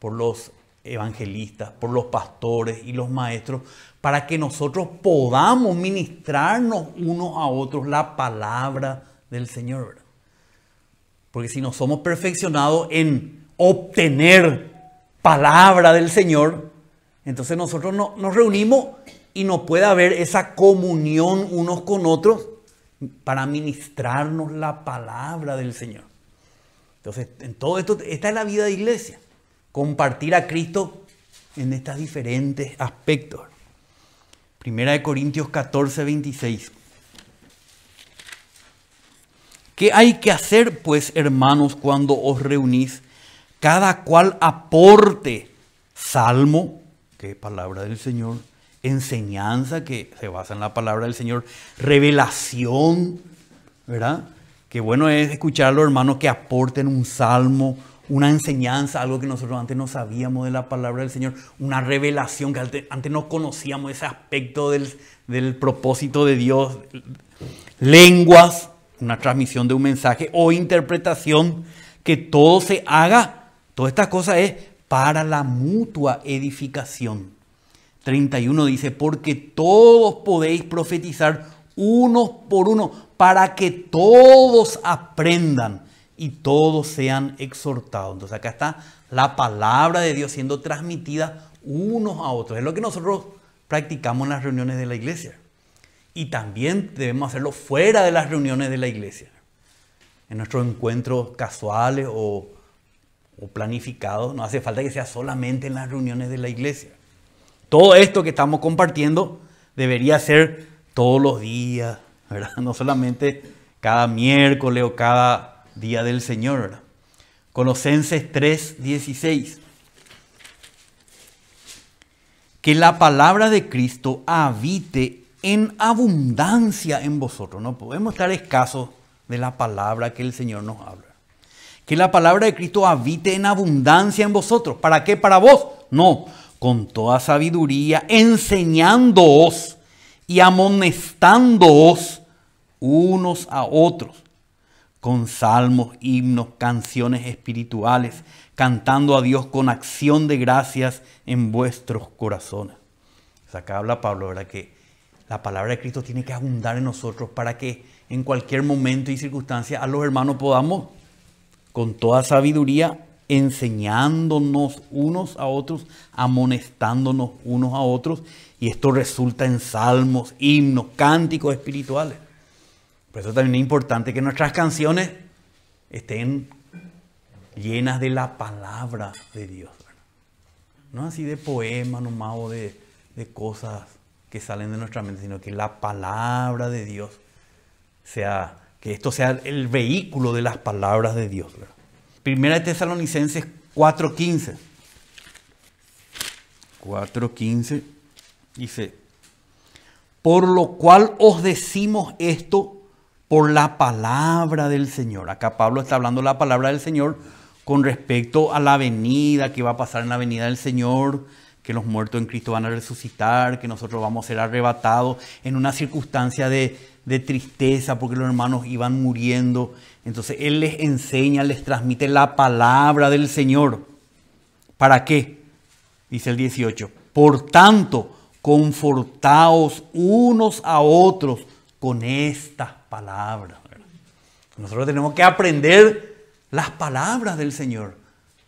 por los evangelistas, por los pastores y los maestros, para que nosotros podamos ministrarnos unos a otros la palabra del Señor. Porque si no somos perfeccionados en obtener palabra del Señor, entonces nosotros no, nos reunimos y no puede haber esa comunión unos con otros para ministrarnos la palabra del Señor. Entonces, en todo esto, esta es la vida de iglesia compartir a Cristo en estos diferentes aspectos. Primera de Corintios 14, 26. ¿Qué hay que hacer, pues, hermanos, cuando os reunís? Cada cual aporte salmo, que es palabra del Señor, enseñanza, que se basa en la palabra del Señor, revelación, ¿verdad? Qué bueno es escuchar a los hermanos que aporten un salmo, una enseñanza, algo que nosotros antes no sabíamos de la palabra del Señor, una revelación que antes no conocíamos, ese aspecto del, propósito de Dios, lenguas, una transmisión de un mensaje o interpretación, que todo se haga, todas estas cosas es para la mutua edificación. 31 dice, porque todos podéis profetizar unos por uno, para que todos aprendan y todos sean exhortados. Entonces acá está la palabra de Dios siendo transmitida unos a otros. Es lo que nosotros practicamos en las reuniones de la iglesia. Y también debemos hacerlo fuera de las reuniones de la iglesia. En nuestros encuentros casuales o, planificados, no hace falta que sea solamente en las reuniones de la iglesia. Todo esto que estamos compartiendo debería ser todos los días, ¿verdad? No solamente cada miércoles o cada día del Señor. Colosenses 3, 16. Que la palabra de Cristo habite en abundancia en vosotros. No podemos estar escasos de la palabra que el Señor nos habla. Que la palabra de Cristo habite en abundancia en vosotros. ¿Para qué? Para vos. No, con toda sabiduría, enseñándoos y amonestándoos unos a otros con salmos, himnos, canciones espirituales, cantando a Dios con acción de gracias en vuestros corazones. acá habla Pablo, ¿verdad? Que la palabra de Cristo tiene que abundar en nosotros para que en cualquier momento y circunstancia a los hermanos podamos, con toda sabiduría, enseñándonos unos a otros, amonestándonos unos a otros. Y esto resulta en salmos, himnos, cánticos espirituales. Por eso también es importante que nuestras canciones estén llenas de la palabra de Dios. No así de poemas nomás o de, cosas que salen de nuestra mente, sino que la palabra de Dios sea, que esto sea el vehículo de las palabras de Dios. Primera de Tesalonicenses 4.15. 4.15 dice, por lo cual os decimos esto por la palabra del Señor. Acá Pablo está hablando la palabra del Señor con respecto a la venida que va a pasar en la venida del Señor, que los muertos en Cristo van a resucitar, que nosotros vamos a ser arrebatados en una circunstancia de, de tristeza porque los hermanos iban muriendo. Entonces Él les enseña, les transmite la palabra del Señor. ¿Para qué? Dice el 18. Por tanto, confortaos unos a otros con esta Palabra. Nosotros tenemos que aprender las palabras del Señor.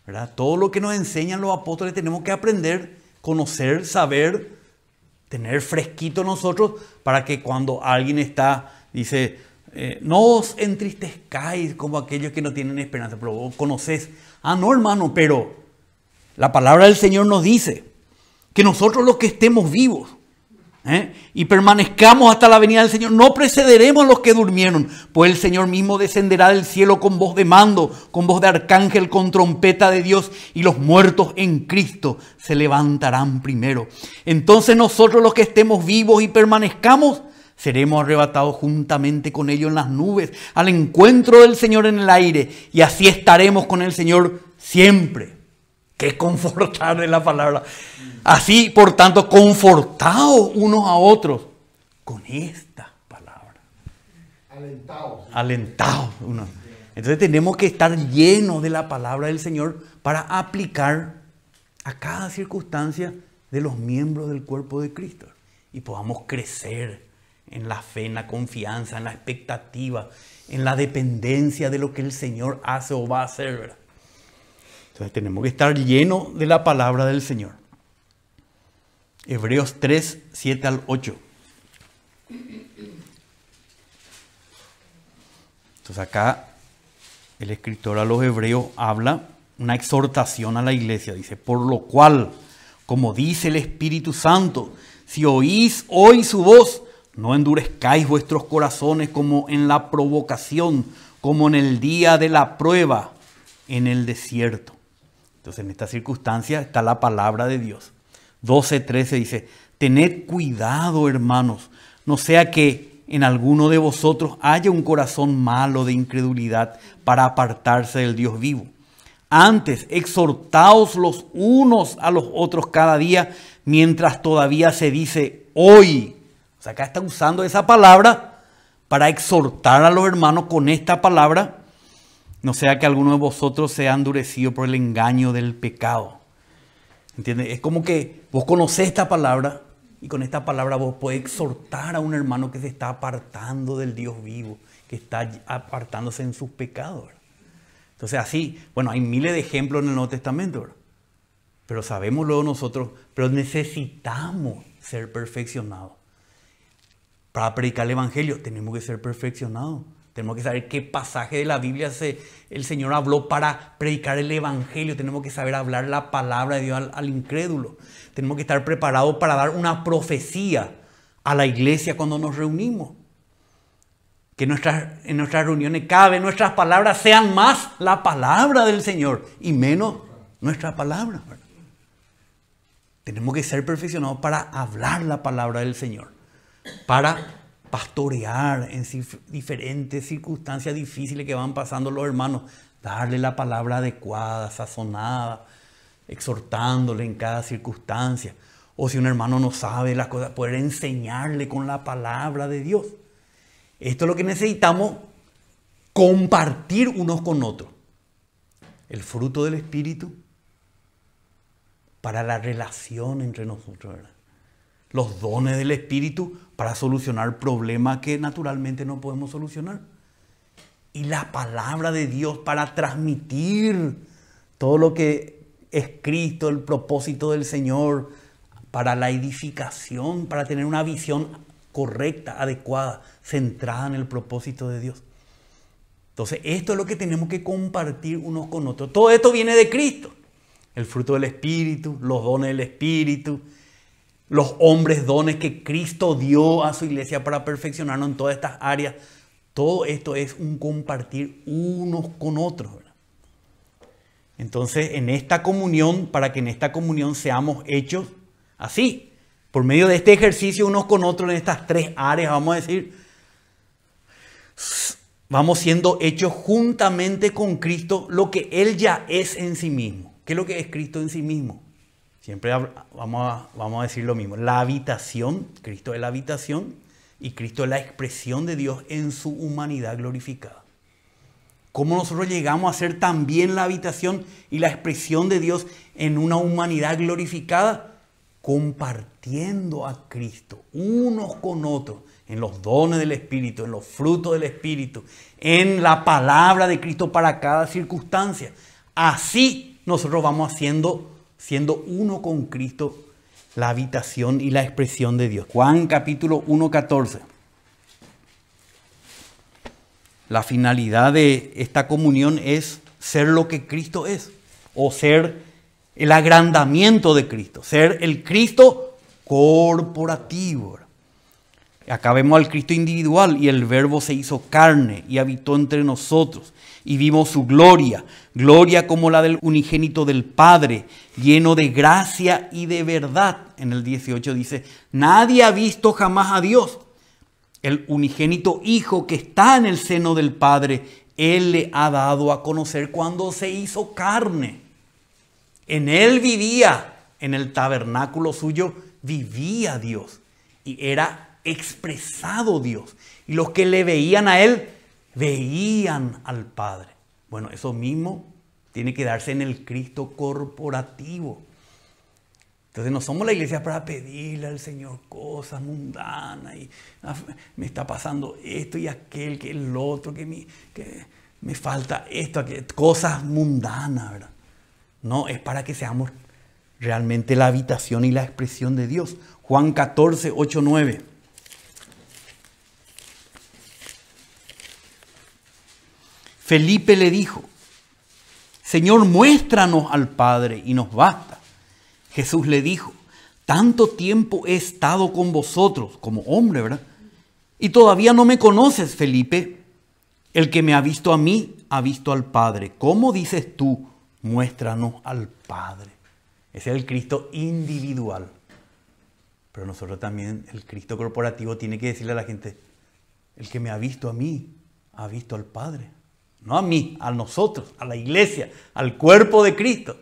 ¿verdad? Todo lo que nos enseñan los apóstoles tenemos que aprender, conocer, saber, tener fresquito nosotros para que cuando alguien está, dice, eh, no os entristezcáis como aquellos que no tienen esperanza, pero vos conocés. Ah, no, hermano, pero la palabra del Señor nos dice que nosotros los que estemos vivos, ¿Eh? y permanezcamos hasta la venida del Señor. No precederemos a los que durmieron, pues el Señor mismo descenderá del cielo con voz de mando, con voz de arcángel, con trompeta de Dios, y los muertos en Cristo se levantarán primero. Entonces nosotros los que estemos vivos y permanezcamos, Seremos arrebatados juntamente con ellos en las nubes, al encuentro del Señor en el aire, y así estaremos con el Señor siempre confortar confortable la palabra. Así, por tanto, confortados unos a otros con esta palabra. Alentados. Alentados. Uno. Entonces tenemos que estar llenos de la palabra del Señor para aplicar a cada circunstancia de los miembros del cuerpo de Cristo y podamos crecer en la fe, en la confianza, en la expectativa, en la dependencia de lo que el Señor hace o va a hacer, ¿verdad? Entonces tenemos que estar llenos de la palabra del Señor. Hebreos 3, 7 al 8. Entonces acá el escritor a los hebreos habla una exhortación a la iglesia. Dice, por lo cual, como dice el Espíritu Santo, si oís hoy su voz, no endurezcáis vuestros corazones como en la provocación, como en el día de la prueba en el desierto, entonces, en esta circunstancia está la palabra de Dios. 12, 13 dice, tened cuidado, hermanos, no sea que en alguno de vosotros haya un corazón malo de incredulidad para apartarse del Dios vivo. Antes, exhortaos los unos a los otros cada día mientras todavía se dice hoy. O sea, acá está usando esa palabra para exhortar a los hermanos con esta palabra no sea que alguno de vosotros sea endurecido por el engaño del pecado. ¿Entiendes? Es como que vos conocés esta palabra y con esta palabra vos podés exhortar a un hermano que se está apartando del Dios vivo, que está apartándose en sus pecados. Entonces así, bueno, hay miles de ejemplos en el Nuevo Testamento, pero sabemos luego nosotros, pero necesitamos ser perfeccionados. Para predicar el Evangelio tenemos que ser perfeccionados. Tenemos que saber qué pasaje de la Biblia el Señor habló para predicar el Evangelio. Tenemos que saber hablar la palabra de Dios al, incrédulo. Tenemos que estar preparados para dar una profecía a la iglesia cuando nos reunimos. Que nuestras, en nuestras reuniones cabe nuestras palabras sean más la palabra del Señor y menos nuestra palabra. Tenemos que ser perfeccionados para hablar la palabra del Señor, para pastorear en diferentes circunstancias difíciles que van pasando los hermanos, darle la palabra adecuada, sazonada, exhortándole en cada circunstancia. O si un hermano no sabe las cosas, poder enseñarle con la palabra de Dios. Esto es lo que necesitamos compartir unos con otros. El fruto del Espíritu para la relación entre nosotros. Los dones del Espíritu para solucionar problemas que naturalmente no podemos solucionar. Y la palabra de Dios para transmitir todo lo que es Cristo, el propósito del Señor, para la edificación, para tener una visión correcta, adecuada, centrada en el propósito de Dios. Entonces, esto es lo que tenemos que compartir unos con otros. Todo esto viene de Cristo. El fruto del Espíritu, los dones del Espíritu, los hombres dones que Cristo dio a su iglesia para perfeccionarnos en todas estas áreas. Todo esto es un compartir unos con otros. Entonces, en esta comunión, para que en esta comunión seamos hechos así, por medio de este ejercicio unos con otros en estas tres áreas, vamos a decir, vamos siendo hechos juntamente con Cristo lo que Él ya es en sí mismo. ¿Qué es lo que es Cristo en sí mismo? Siempre vamos a, vamos a decir lo mismo. La habitación, Cristo es la habitación y Cristo es la expresión de Dios en su humanidad glorificada. ¿Cómo nosotros llegamos a ser también la habitación y la expresión de Dios en una humanidad glorificada? compartiendo a Cristo unos con otros en los dones del Espíritu, en los frutos del Espíritu, en la palabra de Cristo para cada circunstancia. Así nosotros vamos haciendo siendo uno con Cristo, la habitación y la expresión de Dios. Juan capítulo 1.14. La finalidad de esta comunión es ser lo que Cristo es, o ser el agrandamiento de Cristo, ser el Cristo corporativo. Acá vemos al Cristo individual y el verbo se hizo carne y habitó entre nosotros y vimos su gloria, gloria como la del unigénito del Padre, lleno de gracia y de verdad. En el 18 dice, nadie ha visto jamás a Dios. El unigénito Hijo que está en el seno del Padre, Él le ha dado a conocer cuando se hizo carne. En Él vivía, en el tabernáculo suyo vivía Dios y era expresado Dios. Y los que le veían a Él, veían al Padre. Bueno, eso mismo tiene que darse en el Cristo corporativo. Entonces no somos la iglesia para pedirle al Señor cosas mundanas y ah, me está pasando esto y aquel, que el otro, que, mi, que me falta esto, que cosas mundanas, ¿verdad? No, es para que seamos realmente la habitación y la expresión de Dios. Juan 14, 8, 9. Felipe le dijo, Señor, muéstranos al Padre y nos basta. Jesús le dijo, tanto tiempo he estado con vosotros como hombre, ¿verdad? Y todavía no me conoces, Felipe. El que me ha visto a mí, ha visto al Padre. ¿Cómo dices tú, muéstranos al Padre? Ese es el Cristo individual. Pero nosotros también, el Cristo corporativo tiene que decirle a la gente, el que me ha visto a mí, ha visto al Padre. No a mí, a nosotros, a la iglesia, al cuerpo de Cristo.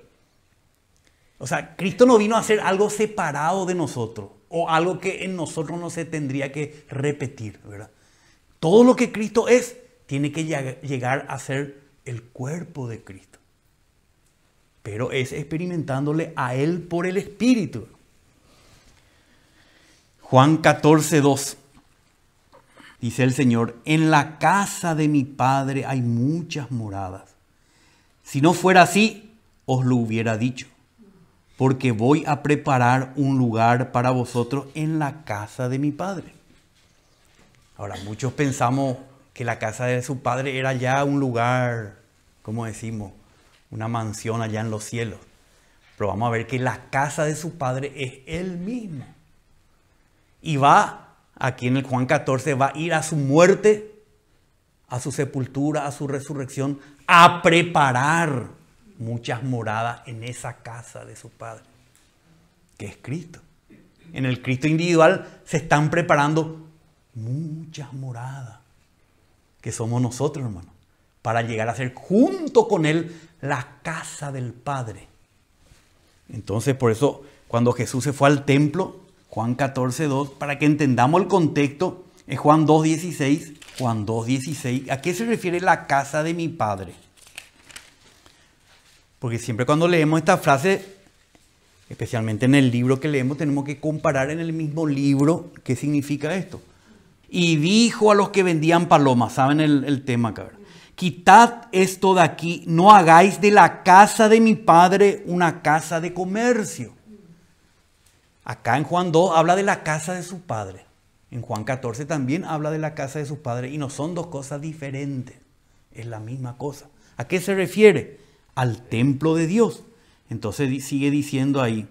O sea, Cristo no vino a ser algo separado de nosotros o algo que en nosotros no se tendría que repetir, Todo lo que Cristo es tiene que llegar a ser el cuerpo de Cristo. Pero es experimentándole a Él por el Espíritu. Juan 14, 2. Dice el Señor, en la casa de mi Padre hay muchas moradas. Si no fuera así, os lo hubiera dicho, porque voy a preparar un lugar para vosotros en la casa de mi Padre. Ahora, muchos pensamos que la casa de su Padre era ya un lugar, como decimos, una mansión allá en los cielos. Pero vamos a ver que la casa de su Padre es Él mismo. Y va aquí en el Juan 14, va a ir a su muerte, a su sepultura, a su resurrección, a preparar muchas moradas en esa casa de su Padre, que es Cristo. En el Cristo individual se están preparando muchas moradas, que somos nosotros, hermanos para llegar a ser junto con Él la casa del Padre. Entonces, por eso, cuando Jesús se fue al templo, Juan 14, 2, para que entendamos el contexto, es Juan 2.16. Juan 2.16, ¿A qué se refiere la casa de mi padre? Porque siempre cuando leemos esta frase, especialmente en el libro que leemos, tenemos que comparar en el mismo libro qué significa esto. Y dijo a los que vendían palomas, ¿saben el, el tema, cabrón? Quitad esto de aquí, no hagáis de la casa de mi padre una casa de comercio. Acá en Juan 2 habla de la casa de su padre. En Juan 14 también habla de la casa de su padre y no son dos cosas diferentes. Es la misma cosa. ¿A qué se refiere? Al templo de Dios. Entonces sigue diciendo ahí,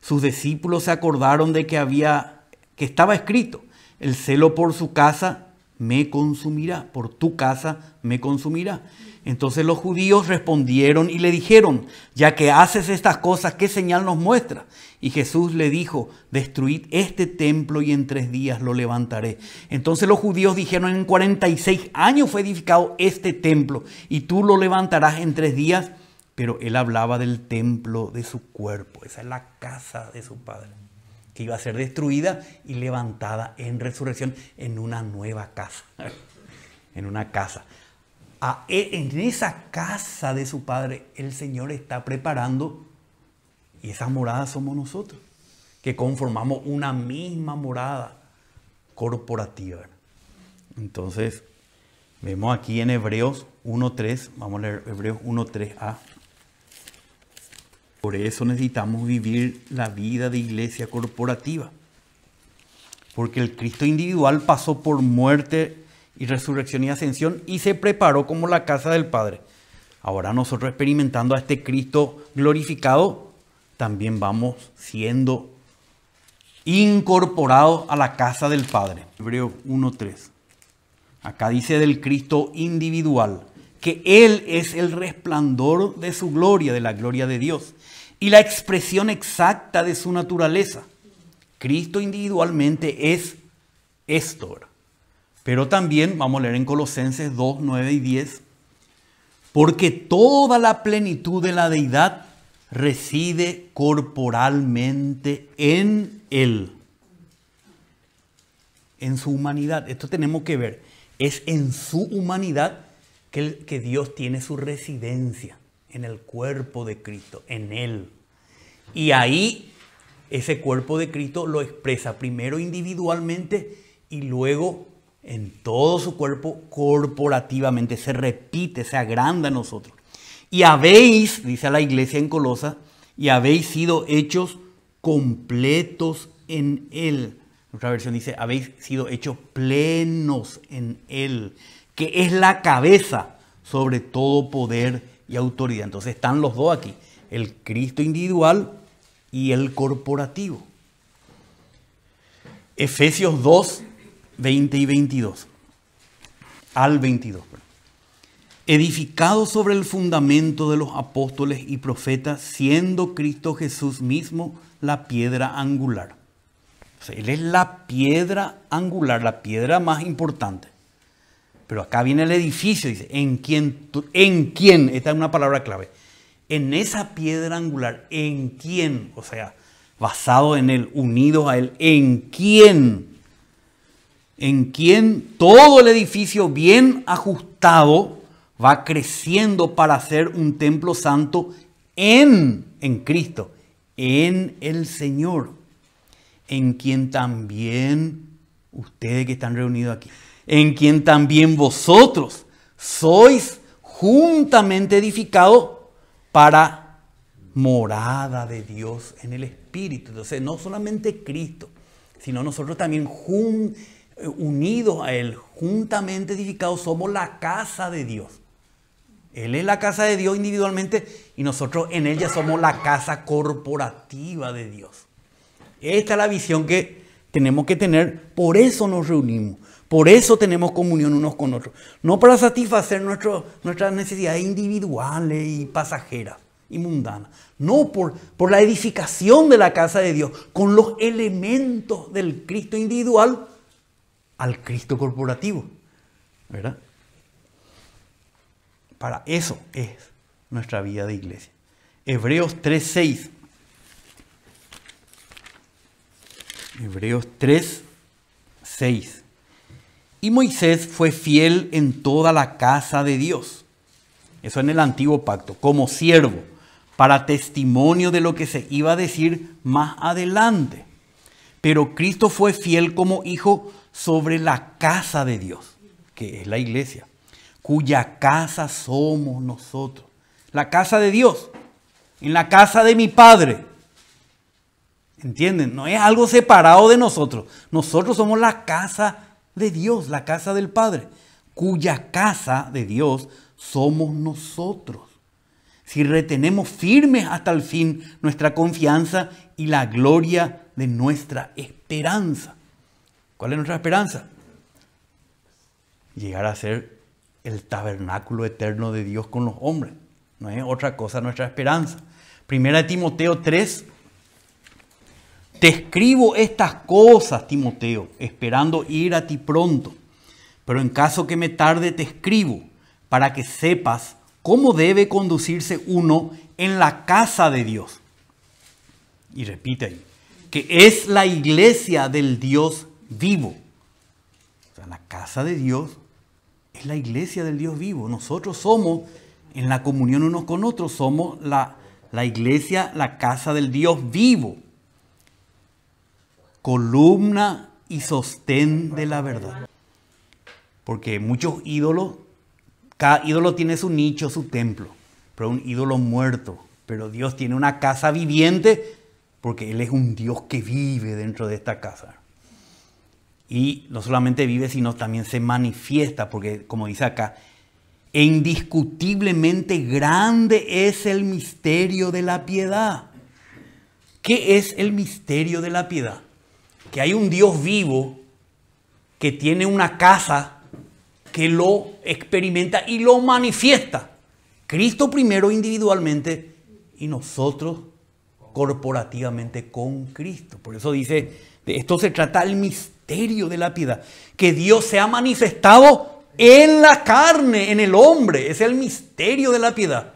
sus discípulos se acordaron de que había, que estaba escrito, el celo por su casa me consumirá, por tu casa me consumirá. Entonces los judíos respondieron y le dijeron, ya que haces estas cosas, ¿qué señal nos muestra? Y Jesús le dijo, destruid este templo y en tres días lo levantaré. Entonces los judíos dijeron, en 46 años fue edificado este templo y tú lo levantarás en tres días. Pero él hablaba del templo de su cuerpo, esa es la casa de su padre, que iba a ser destruida y levantada en resurrección en una nueva casa. en una casa en esa casa de su Padre el Señor está preparando y esas morada somos nosotros, que conformamos una misma morada corporativa. Entonces, vemos aquí en Hebreos 1.3, vamos a leer Hebreos 1.3a. Por eso necesitamos vivir la vida de iglesia corporativa. Porque el Cristo individual pasó por muerte y resurrección y ascensión y se preparó como la casa del Padre. Ahora nosotros experimentando a este Cristo glorificado, también vamos siendo incorporados a la casa del Padre. Hebreo 1.3. Acá dice del Cristo individual, que Él es el resplandor de su gloria, de la gloria de Dios, y la expresión exacta de su naturaleza. Cristo individualmente es esto. Pero también vamos a leer en Colosenses 2, 9 y 10, porque toda la plenitud de la deidad reside corporalmente en Él, en su humanidad. Esto tenemos que ver, es en su humanidad que, que Dios tiene su residencia, en el cuerpo de Cristo, en Él. Y ahí ese cuerpo de Cristo lo expresa primero individualmente y luego en todo su cuerpo corporativamente, se repite, se agranda en nosotros. Y habéis, dice la iglesia en Colosa, y habéis sido hechos completos en Él. Otra versión dice, habéis sido hechos plenos en Él, que es la cabeza sobre todo poder y autoridad. Entonces están los dos aquí, el Cristo individual y el corporativo. Efesios 2, 20 y 22. Al 22. Edificado sobre el fundamento de los apóstoles y profetas, siendo Cristo Jesús mismo la piedra angular. O sea, él es la piedra angular, la piedra más importante. Pero acá viene el edificio, dice, ¿en quién? ¿En quién? Esta es una palabra clave. En esa piedra angular, ¿en quién? O sea, basado en él, unido a él, ¿en quién? en quien todo el edificio bien ajustado va creciendo para ser un templo santo en, en Cristo, en el Señor, en quien también ustedes que están reunidos aquí, en quien también vosotros sois juntamente edificados para morada de Dios en el Espíritu. Entonces, no solamente Cristo, sino nosotros también juntos unidos a Él, juntamente edificados, somos la casa de Dios. Él es la casa de Dios individualmente y nosotros en Él ya somos la casa corporativa de Dios. Esta es la visión que tenemos que tener, por eso nos reunimos, por eso tenemos comunión unos con otros, no para satisfacer nuestras necesidades individuales y pasajeras y mundanas, no por, por la edificación de la casa de Dios, con los elementos del Cristo individual al Cristo corporativo. ¿Verdad? Para eso es nuestra vida de iglesia. Hebreos 3.6. Hebreos 3.6. Y Moisés fue fiel en toda la casa de Dios. Eso en el antiguo pacto, como siervo, para testimonio de lo que se iba a decir más adelante. Pero Cristo fue fiel como hijo sobre la casa de Dios, que es la iglesia, cuya casa somos nosotros. La casa de Dios, en la casa de mi Padre. ¿Entienden? No es algo separado de nosotros. Nosotros somos la casa de Dios, la casa del Padre, cuya casa de Dios somos nosotros. Si retenemos firmes hasta el fin nuestra confianza y la gloria de nuestra esperanza. ¿Cuál es nuestra esperanza? Llegar a ser el tabernáculo eterno de Dios con los hombres. No es otra cosa nuestra esperanza. Primera de Timoteo 3. Te escribo estas cosas, Timoteo, esperando ir a ti pronto. Pero en caso que me tarde, te escribo para que sepas cómo debe conducirse uno en la casa de Dios. Y repite ahí, que es la iglesia del Dios vivo. la casa de Dios es la iglesia del Dios vivo. Nosotros somos, en la comunión unos con otros, somos la, la iglesia, la casa del Dios vivo. Columna y sostén de la verdad. Porque muchos ídolos, cada ídolo tiene su nicho, su templo, pero un ídolo muerto. Pero Dios tiene una casa viviente porque Él es un Dios que vive dentro de esta casa. Y no solamente vive, sino también se manifiesta, porque como dice acá, e indiscutiblemente grande es el misterio de la piedad. ¿Qué es el misterio de la piedad? Que hay un Dios vivo que tiene una casa que lo experimenta y lo manifiesta. Cristo primero individualmente y nosotros corporativamente con Cristo. Por eso dice de esto se trata el misterio de la piedad, que Dios se ha manifestado en la carne, en el hombre. Es el misterio de la piedad.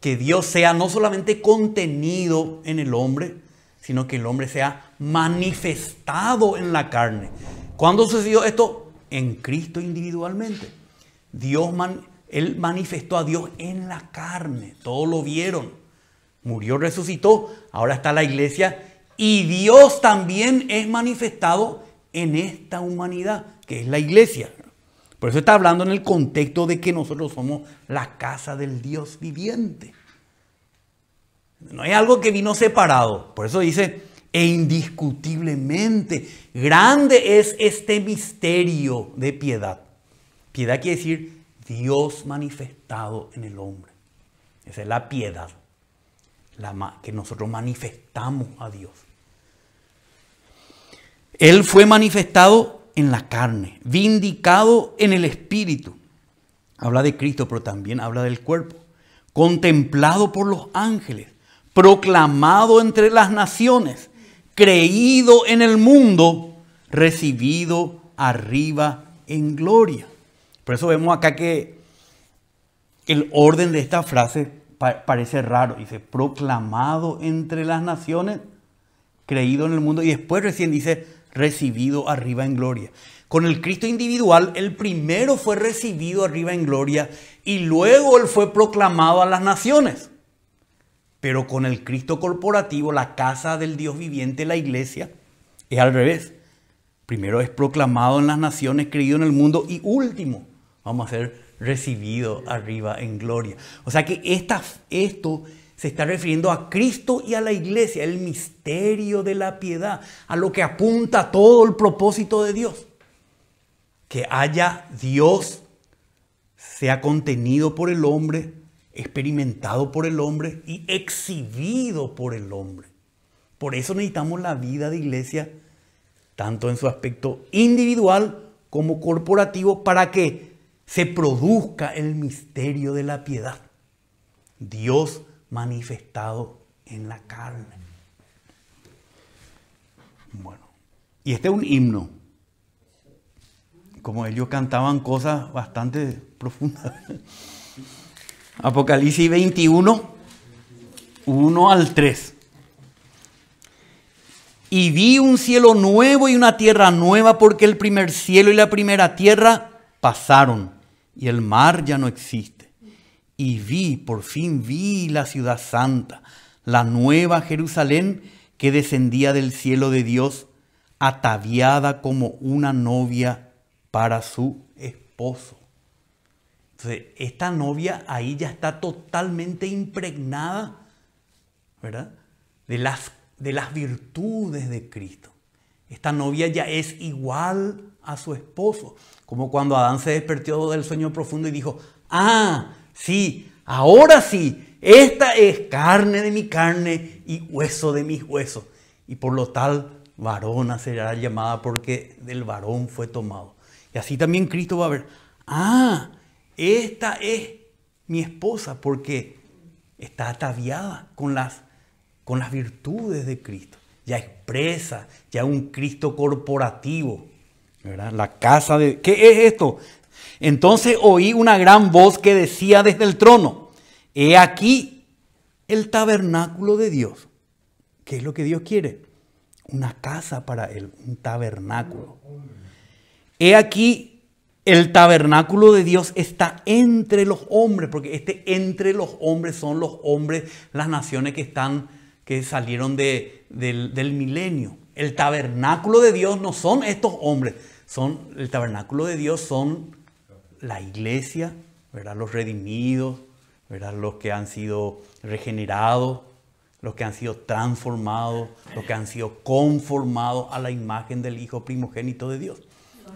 Que Dios sea no solamente contenido en el hombre, sino que el hombre sea manifestado en la carne. ¿Cuándo sucedió esto? En Cristo individualmente. Dios él manifestó a Dios en la carne. Todos lo vieron. Murió, resucitó. Ahora está la iglesia y Dios también es manifestado en esta humanidad, que es la iglesia. Por eso está hablando en el contexto de que nosotros somos la casa del Dios viviente. No hay algo que vino separado. Por eso dice, e indiscutiblemente, grande es este misterio de piedad. Piedad quiere decir Dios manifestado en el hombre. Esa es la piedad la que nosotros manifestamos a Dios. Él fue manifestado en la carne, vindicado en el espíritu. Habla de Cristo, pero también habla del cuerpo. Contemplado por los ángeles, proclamado entre las naciones, creído en el mundo, recibido arriba en gloria. Por eso vemos acá que el orden de esta frase parece raro. Dice, proclamado entre las naciones, creído en el mundo, y después recién dice, recibido arriba en gloria. Con el Cristo individual, el primero fue recibido arriba en gloria y luego él fue proclamado a las naciones. Pero con el Cristo corporativo, la casa del Dios viviente, la iglesia, es al revés. Primero es proclamado en las naciones, creído en el mundo y último vamos a ser recibido arriba en gloria. O sea que esta, esto se está refiriendo a Cristo y a la iglesia, el misterio de la piedad, a lo que apunta todo el propósito de Dios. Que haya Dios, sea contenido por el hombre, experimentado por el hombre y exhibido por el hombre. Por eso necesitamos la vida de iglesia, tanto en su aspecto individual como corporativo, para que se produzca el misterio de la piedad. Dios manifestado en la carne. Bueno, y este es un himno. Como ellos cantaban cosas bastante profundas. Apocalipsis 21, 1 al 3. Y vi un cielo nuevo y una tierra nueva porque el primer cielo y la primera tierra pasaron y el mar ya no existe y vi, por fin vi la ciudad santa, la nueva Jerusalén que descendía del cielo de Dios, ataviada como una novia para su esposo. Entonces, esta novia ahí ya está totalmente impregnada, ¿verdad? De las, de las virtudes de Cristo. Esta novia ya es igual a su esposo, como cuando Adán se despertó del sueño profundo y dijo, ah, Sí, ahora sí, esta es carne de mi carne y hueso de mis huesos. Y por lo tal, varona será llamada porque del varón fue tomado. Y así también Cristo va a ver, ah, esta es mi esposa porque está ataviada con las, con las virtudes de Cristo. Ya expresa, ya un Cristo corporativo. ¿verdad? La casa de... ¿Qué es esto? Entonces oí una gran voz que decía desde el trono, he aquí el tabernáculo de Dios. ¿Qué es lo que Dios quiere? Una casa para él, un tabernáculo. He aquí el tabernáculo de Dios está entre los hombres, porque este entre los hombres son los hombres, las naciones que están, que salieron del, del milenio. El tabernáculo de Dios no son estos hombres, son el tabernáculo de Dios son la iglesia, verán los redimidos, verán los que han sido regenerados, los que han sido transformados, los que han sido conformados a la imagen del Hijo primogénito de Dios.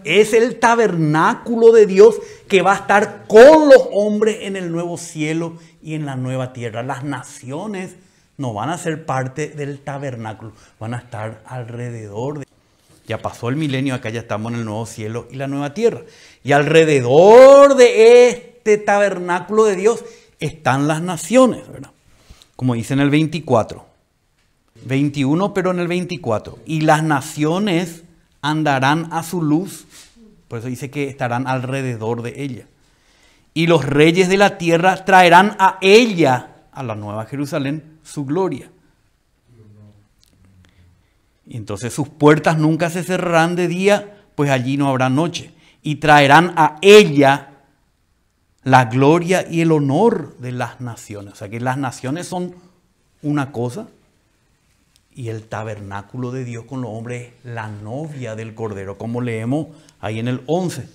Es el tabernáculo de Dios que va a estar con los hombres en el nuevo cielo y en la nueva tierra. Las naciones no van a ser parte del tabernáculo, van a estar alrededor de ya pasó el milenio, acá ya estamos en el nuevo cielo y la nueva tierra. Y alrededor de este tabernáculo de Dios están las naciones, ¿verdad? Como dice en el 24. 21, pero en el 24. Y las naciones andarán a su luz, por eso dice que estarán alrededor de ella. Y los reyes de la tierra traerán a ella, a la nueva Jerusalén, su gloria. Y entonces sus puertas nunca se cerrarán de día, pues allí no habrá noche. Y traerán a ella la gloria y el honor de las naciones. O sea que las naciones son una cosa y el tabernáculo de Dios con los hombres es la novia del Cordero, como leemos ahí en el 11.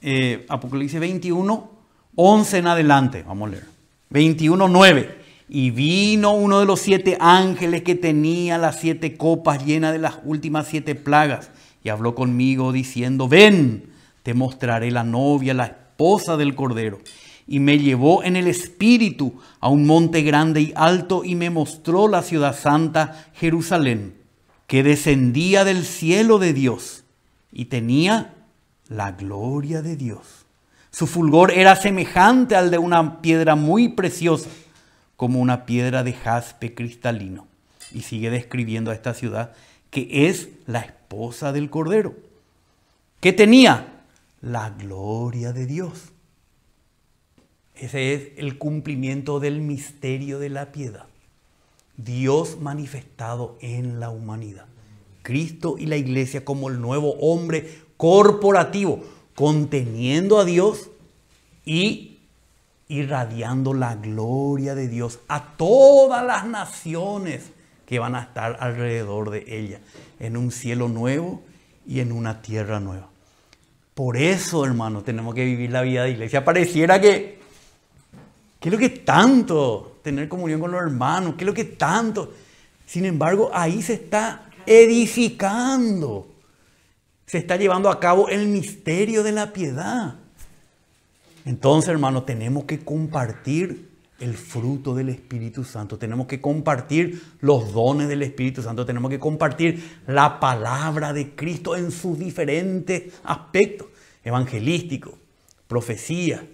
Eh, Apocalipsis 21, 11 en adelante, vamos a leer. 21, 9. Y vino uno de los siete ángeles que tenía las siete copas llenas de las últimas siete plagas y habló conmigo diciendo, ven, te mostraré la novia, la esposa del Cordero. Y me llevó en el espíritu a un monte grande y alto y me mostró la ciudad santa, Jerusalén, que descendía del cielo de Dios y tenía la gloria de Dios. Su fulgor era semejante al de una piedra muy preciosa como una piedra de jaspe cristalino. Y sigue describiendo a esta ciudad que es la esposa del Cordero. que tenía? La gloria de Dios. Ese es el cumplimiento del misterio de la piedad. Dios manifestado en la humanidad. Cristo y la iglesia como el nuevo hombre corporativo, conteniendo a Dios y irradiando la gloria de Dios a todas las naciones que van a estar alrededor de ella, en un cielo nuevo y en una tierra nueva. Por eso, hermanos, tenemos que vivir la vida de iglesia. Pareciera que, ¿qué es lo que tanto? Tener comunión con los hermanos, ¿qué es lo que tanto? Sin embargo, ahí se está edificando, se está llevando a cabo el misterio de la piedad. Entonces, hermano, tenemos que compartir el fruto del Espíritu Santo, tenemos que compartir los dones del Espíritu Santo, tenemos que compartir la palabra de Cristo en sus diferentes aspectos, evangelístico, profecía,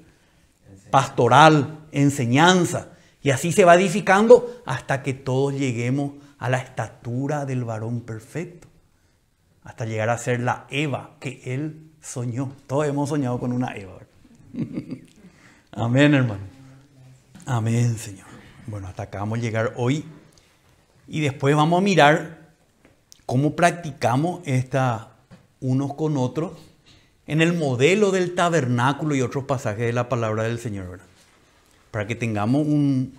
pastoral, enseñanza. Y así se va edificando hasta que todos lleguemos a la estatura del varón perfecto, hasta llegar a ser la Eva que él soñó. Todos hemos soñado con una Eva. ¿verdad? Amén, hermano. Amén, Señor. Bueno, hasta acá vamos a llegar hoy. Y después vamos a mirar cómo practicamos esta unos con otros en el modelo del tabernáculo y otros pasajes de la palabra del Señor, ¿verdad? Para que tengamos un,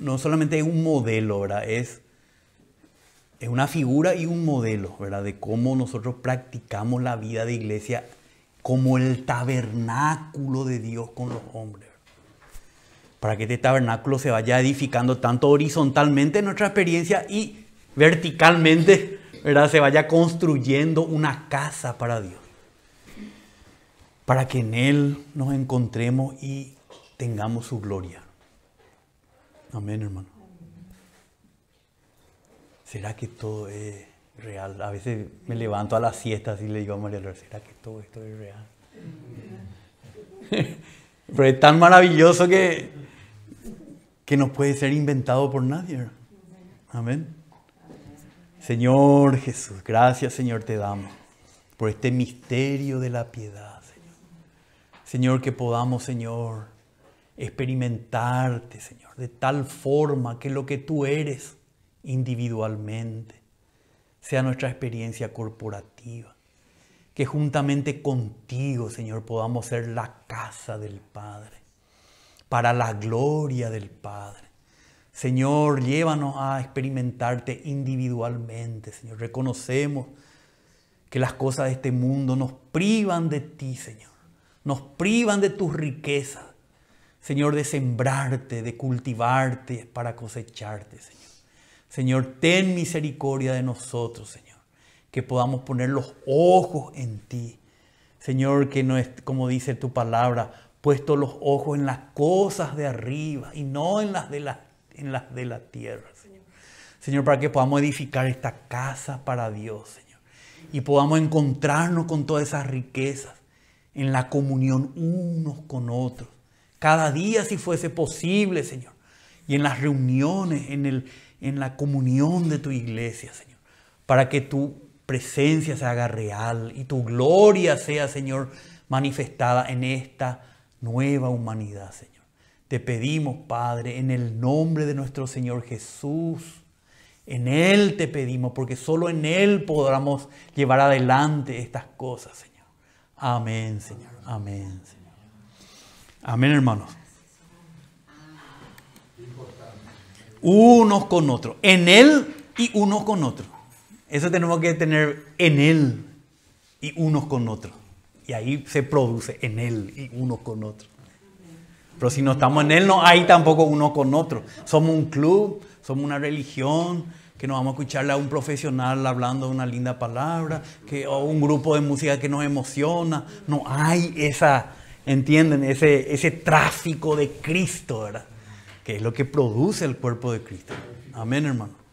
no solamente un modelo, ¿verdad? Es, es una figura y un modelo, ¿verdad? De cómo nosotros practicamos la vida de iglesia como el tabernáculo de Dios con los hombres. Para que este tabernáculo se vaya edificando tanto horizontalmente en nuestra experiencia y verticalmente, ¿verdad? Se vaya construyendo una casa para Dios. Para que en Él nos encontremos y tengamos su gloria. Amén, hermano. ¿Será que todo es real. A veces me levanto a las siestas y le digo a María Luisa, ¿será que todo esto es real? Pero es tan maravilloso que, que no puede ser inventado por nadie. Amén. Señor Jesús, gracias Señor te damos por este misterio de la piedad, Señor. Señor, que podamos, Señor, experimentarte, Señor, de tal forma que lo que tú eres individualmente sea nuestra experiencia corporativa. Que juntamente contigo, Señor, podamos ser la casa del Padre, para la gloria del Padre. Señor, llévanos a experimentarte individualmente, Señor. Reconocemos que las cosas de este mundo nos privan de ti, Señor. Nos privan de tus riquezas. Señor, de sembrarte, de cultivarte para cosecharte, Señor. Señor, ten misericordia de nosotros, Señor, que podamos poner los ojos en ti. Señor, que no es como dice tu palabra, puesto los ojos en las cosas de arriba y no en las de la, en las de la tierra, Señor. Señor, para que podamos edificar esta casa para Dios, Señor, y podamos encontrarnos con todas esas riquezas en la comunión unos con otros. Cada día, si fuese posible, Señor, y en las reuniones, en el en la comunión de tu iglesia, Señor, para que tu presencia se haga real y tu gloria sea, Señor, manifestada en esta nueva humanidad, Señor. Te pedimos, Padre, en el nombre de nuestro Señor Jesús, en Él te pedimos, porque solo en Él podremos llevar adelante estas cosas, Señor. Amén, Señor. Amén, Señor. Amén, hermanos. unos con otros, en Él y unos con otros. Eso tenemos que tener en Él y unos con otros. Y ahí se produce en Él y unos con otros. Pero si no estamos en Él, no hay tampoco uno con otro. Somos un club, somos una religión, que nos vamos a escucharle a un profesional hablando una linda palabra, que, o un grupo de música que nos emociona. No hay esa, ¿entienden? Ese, ese tráfico de Cristo, ¿verdad? que es lo que produce el cuerpo de Cristo. Amén, hermano.